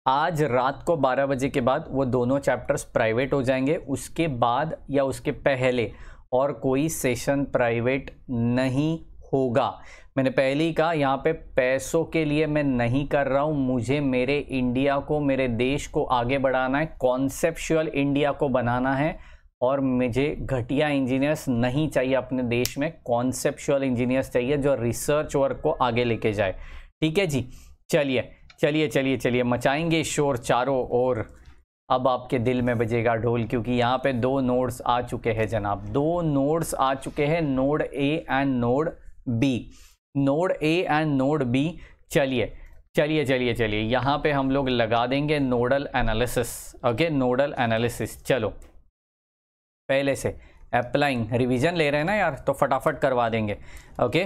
आज रात को 12 बजे के बाद वो दोनों चैप्टर्स प्राइवेट हो जाएंगे उसके बाद या उसके पहले और कोई सेशन प्राइवेट नहीं होगा मैंने पहले ही कहा यहाँ पे पैसों के लिए मैं नहीं कर रहा हूँ मुझे मेरे इंडिया को मेरे देश को आगे बढ़ाना है कॉन्सेप्चुअल इंडिया को बनाना है और मुझे घटिया इंजीनियर्स नहीं चाहिए अपने देश में कॉन्सेप्शुअल इंजीनियर्स चाहिए जो रिसर्च वर्क को आगे लेके जाए ठीक है जी चलिए चलिए चलिए चलिए मचाएंगे शोर चारों ओर अब आपके दिल में बजेगा ढोल क्योंकि यहाँ पे दो नोड्स आ चुके हैं जनाब दो नोड्स आ चुके हैं node A and node B node A and node B चलिए चलिए चलिए चलिए यहाँ पे हम लोग लगा देंगे nodal analysis okay nodal analysis चलो पहले से अप्लाइंग रिवीजन ले रहे हैं ना यार तो फटाफट करवा देंगे ओके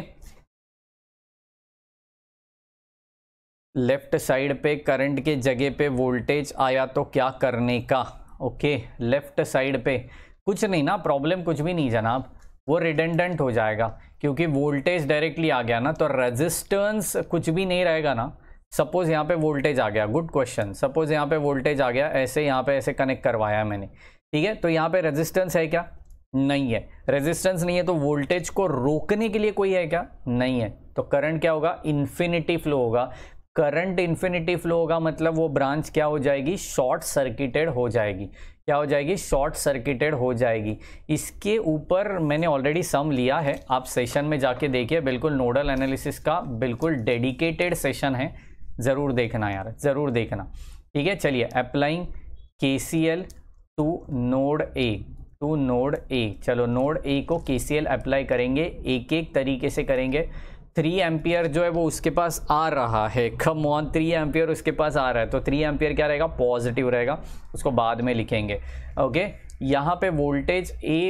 लेफ्ट साइड पे करंट के जगह पे वोल्टेज आया तो क्या करने का ओके लेफ्ट साइड पे कुछ नहीं ना प्रॉब्लम कुछ भी नहीं जनाब वो रिडेंडेंट हो जाएगा क्योंकि वोल्टेज डायरेक्टली आ गया ना तो रेजिस्टेंस कुछ भी नहीं रहेगा ना सपोज यहाँ पे वोल्टेज आ गया गुड क्वेश्चन सपोज यहाँ पे वोल्टेज आ गया ऐसे यहाँ पे ऐसे कनेक्ट करवाया मैंने ठीक है तो यहाँ पे रेजिस्टेंस है क्या नहीं है रेजिस्टेंस नहीं है तो वोल्टेज को रोकने के लिए कोई है क्या नहीं है तो करंट क्या होगा इन्फिनिटी फ्लो होगा करंट इन्फिनिटी फ्लो होगा मतलब वो ब्रांच क्या हो जाएगी शॉर्ट सर्किटेड हो जाएगी क्या हो जाएगी शॉर्ट सर्किटेड हो जाएगी इसके ऊपर मैंने ऑलरेडी सम लिया है आप सेशन में जाके देखिए बिल्कुल नोडल एनालिसिस का बिल्कुल डेडिकेटेड सेशन है ज़रूर देखना यार ज़रूर देखना ठीक है चलिए applying K C L to node A to node A चलो नोड ए को के सी एल अप्लाई करेंगे एक एक तरीके से करेंगे थ्री एम्पियर जो है वो उसके पास आ रहा है कम ऑन थ्री एम्पियर उसके पास आ रहा है तो थ्री एम्पियर क्या रहेगा पॉजिटिव रहेगा उसको बाद में लिखेंगे ओके यहाँ पे वोल्टेज ए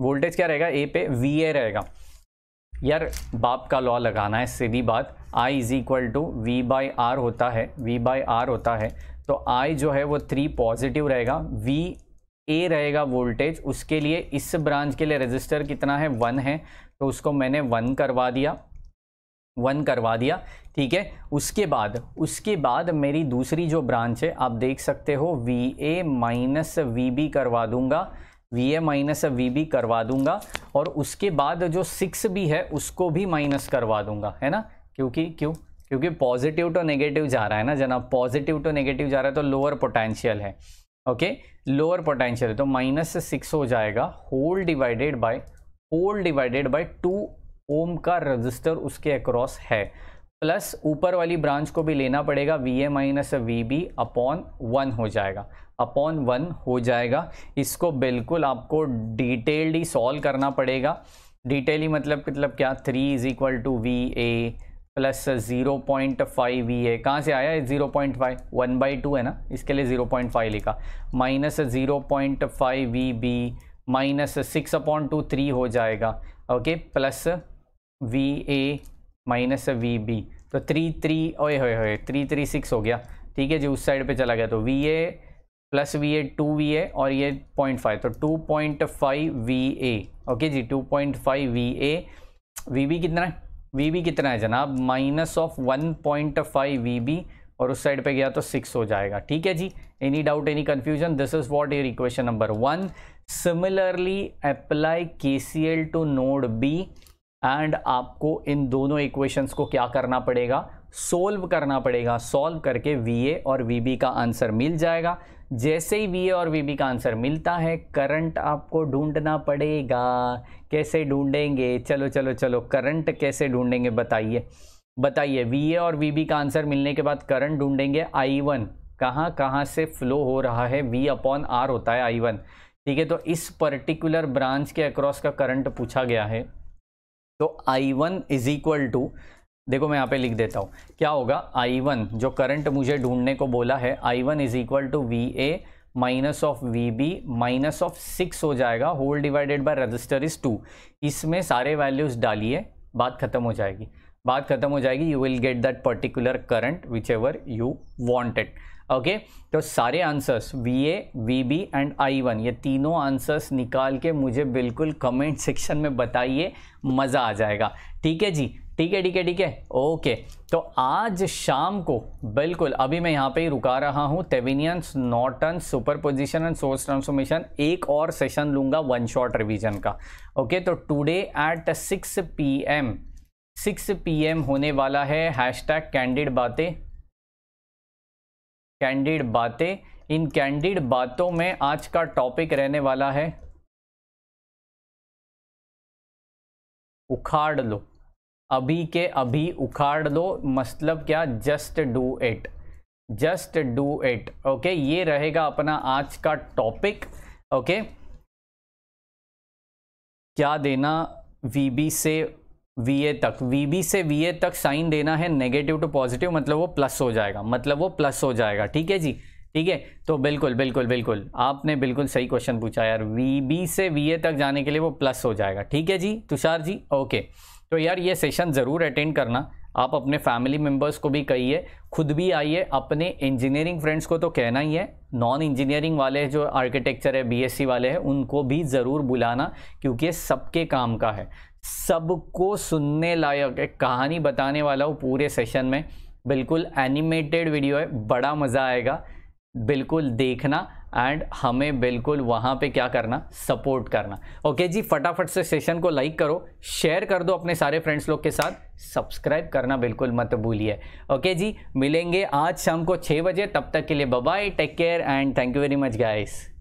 वोल्टेज क्या रहेगा ए पे वी ए रहेगा यार बाप का लॉ लगाना है सीधी बात I is equal to V by R होता है वी बाई आर होता है तो आई जो है वो थ्री पॉजिटिव रहेगा वी ए रहेगा वोल्टेज उसके लिए इस ब्रांच के लिए रजिस्टर कितना है वन है तो उसको मैंने वन करवा दिया वन करवा दिया ठीक है उसके बाद उसके बाद मेरी दूसरी जो ब्रांच है आप देख सकते हो V A minus V B करवा दूंगा V A minus V B करवा दूंगा और उसके बाद जो सिक्स भी है उसको भी माइनस करवा दूंगा है ना क्योंकि क्यों क्योंकि पॉजिटिव टू नेगेटिव जा रहा है ना जना पॉजिटिव टू नेगेटिव जा रहा है तो लोअर पोटेंशियल है ओके लोअर पोटेंशियल तो माइनस सिक्स हो जाएगा whole divided by whole divided by two ohm का रजिस्टर उसके अक्रॉस है प्लस ऊपर वाली ब्रांच को भी लेना पड़ेगा V A minus V B upon one हो जाएगा अपॉन वन हो जाएगा इसको बिल्कुल आपको डिटेल्ड ही सॉल्व करना पड़ेगा डिटेली मतलब मतलब क्या three is equal to V A plus zero point five V A कहाँ से आया है zero point five one by two है ना इसके लिए ज़ीरो पॉइंट फाइव लिखा minus zero point five V B minus six upon two three हो जाएगा okay plus V A minus V B तो थ्री थ्री ओए होए होए थ्री थ्री सिक्स हो गया ठीक है जी उस साइड पे चला गया तो V A plus V A two V A और ये पॉइंट फाइव तो two point five V A okay जी two point five V A V B कितना है वी बी कितना है जनाब minus of one point five V B और उस साइड पे गया तो सिक्स हो जाएगा ठीक है जी any doubt any confusion this is what your equation number one similarly apply K C L to node B and आपको इन दोनों इक्वेशंस को क्या करना पड़ेगा सोल्व करना पड़ेगा सॉल्व करके वी ए और वी बी का आंसर मिल जाएगा जैसे ही वी ए और वी बी का आंसर मिलता है करंट आपको ढूंढना पड़ेगा कैसे ढूंढेंगे चलो चलो चलो करंट कैसे ढूंढेंगे बताइए बताइए वी ए और वी बी का आंसर मिलने के बाद करंट ढूंढेंगे आई वन कहाँ कहाँ से फ्लो हो रहा है वी अपॉन आर होता है आई वन ठीक है तो इस पर्टिकुलर ब्रांच के अक्रॉस का करंट पूछा गया है तो I one is equal to देखो मैं यहाँ पे लिख देता हूँ क्या होगा आई वन जो करंट मुझे ढूंढने को बोला है I one is equal to V A minus of V B minus of six हो जाएगा whole divided by register is two इसमें सारे वैल्यूज़ डालिए बात ख़त्म हो जाएगी बात ख़त्म हो जाएगी you will get that particular current whichever you wanted okay तो सारे answers V A V B and I one ये तीनों आंसर्स निकाल के मुझे बिल्कुल कमेंट सेक्शन में बताइए मज़ा आ जाएगा ठीक है जी ठीक है ठीक है ठीक है ओके तो आज शाम को बिल्कुल अभी मैं यहाँ पे ही रुका रहा हूँ Thevenin's Norton superposition and source transformation एक और सेशन लूँगा वन शॉट रिवीजन का ओके तो today at six P M six P M होने वाला है हैश टैग कैंडिड बातें कैंडिड बातें इन कैंडिड बातों में आज का टॉपिक रहने वाला है उखाड़ लो अभी के अभी उखाड़ लो मतलब क्या just do it just do it okay ये रहेगा अपना आज का टॉपिक ओके okay? क्या देना वीबी से वी ए तक वी बी से वी ए तक साइन देना है नेगेटिव टू पॉजिटिव मतलब वो प्लस हो जाएगा मतलब वो प्लस हो जाएगा ठीक है जी ठीक है तो बिल्कुल बिल्कुल बिल्कुल आपने बिल्कुल सही क्वेश्चन पूछा यार वी बी से वी ए तक जाने के लिए वो प्लस हो जाएगा ठीक है जी तुषार जी ओके तो यार ये सेशन ज़रूर अटेंड करना आप अपने फैमिली मेम्बर्स को भी कहिए खुद भी आइए अपने इंजीनियरिंग फ्रेंड्स को तो कहना ही है नॉन इंजीनियरिंग वाले जो आर्किटेक्चर है बीएससी वाले हैं उनको भी ज़रूर बुलाना क्योंकि ये सबके काम का है सबको सुनने लायक एक कहानी बताने वाला हूँ पूरे सेशन में बिल्कुल एनिमेटेड वीडियो है बड़ा मज़ा आएगा बिल्कुल देखना एंड हमें बिल्कुल वहाँ पे क्या करना सपोर्ट करना ओके जी फटाफट से सेशन को लाइक करो शेयर कर दो अपने सारे फ्रेंड्स लोग के साथ सब्सक्राइब करना बिल्कुल मत भूलिए ओके जी मिलेंगे आज शाम को छः बजे तब तक के लिए bye take care and thank you very much guys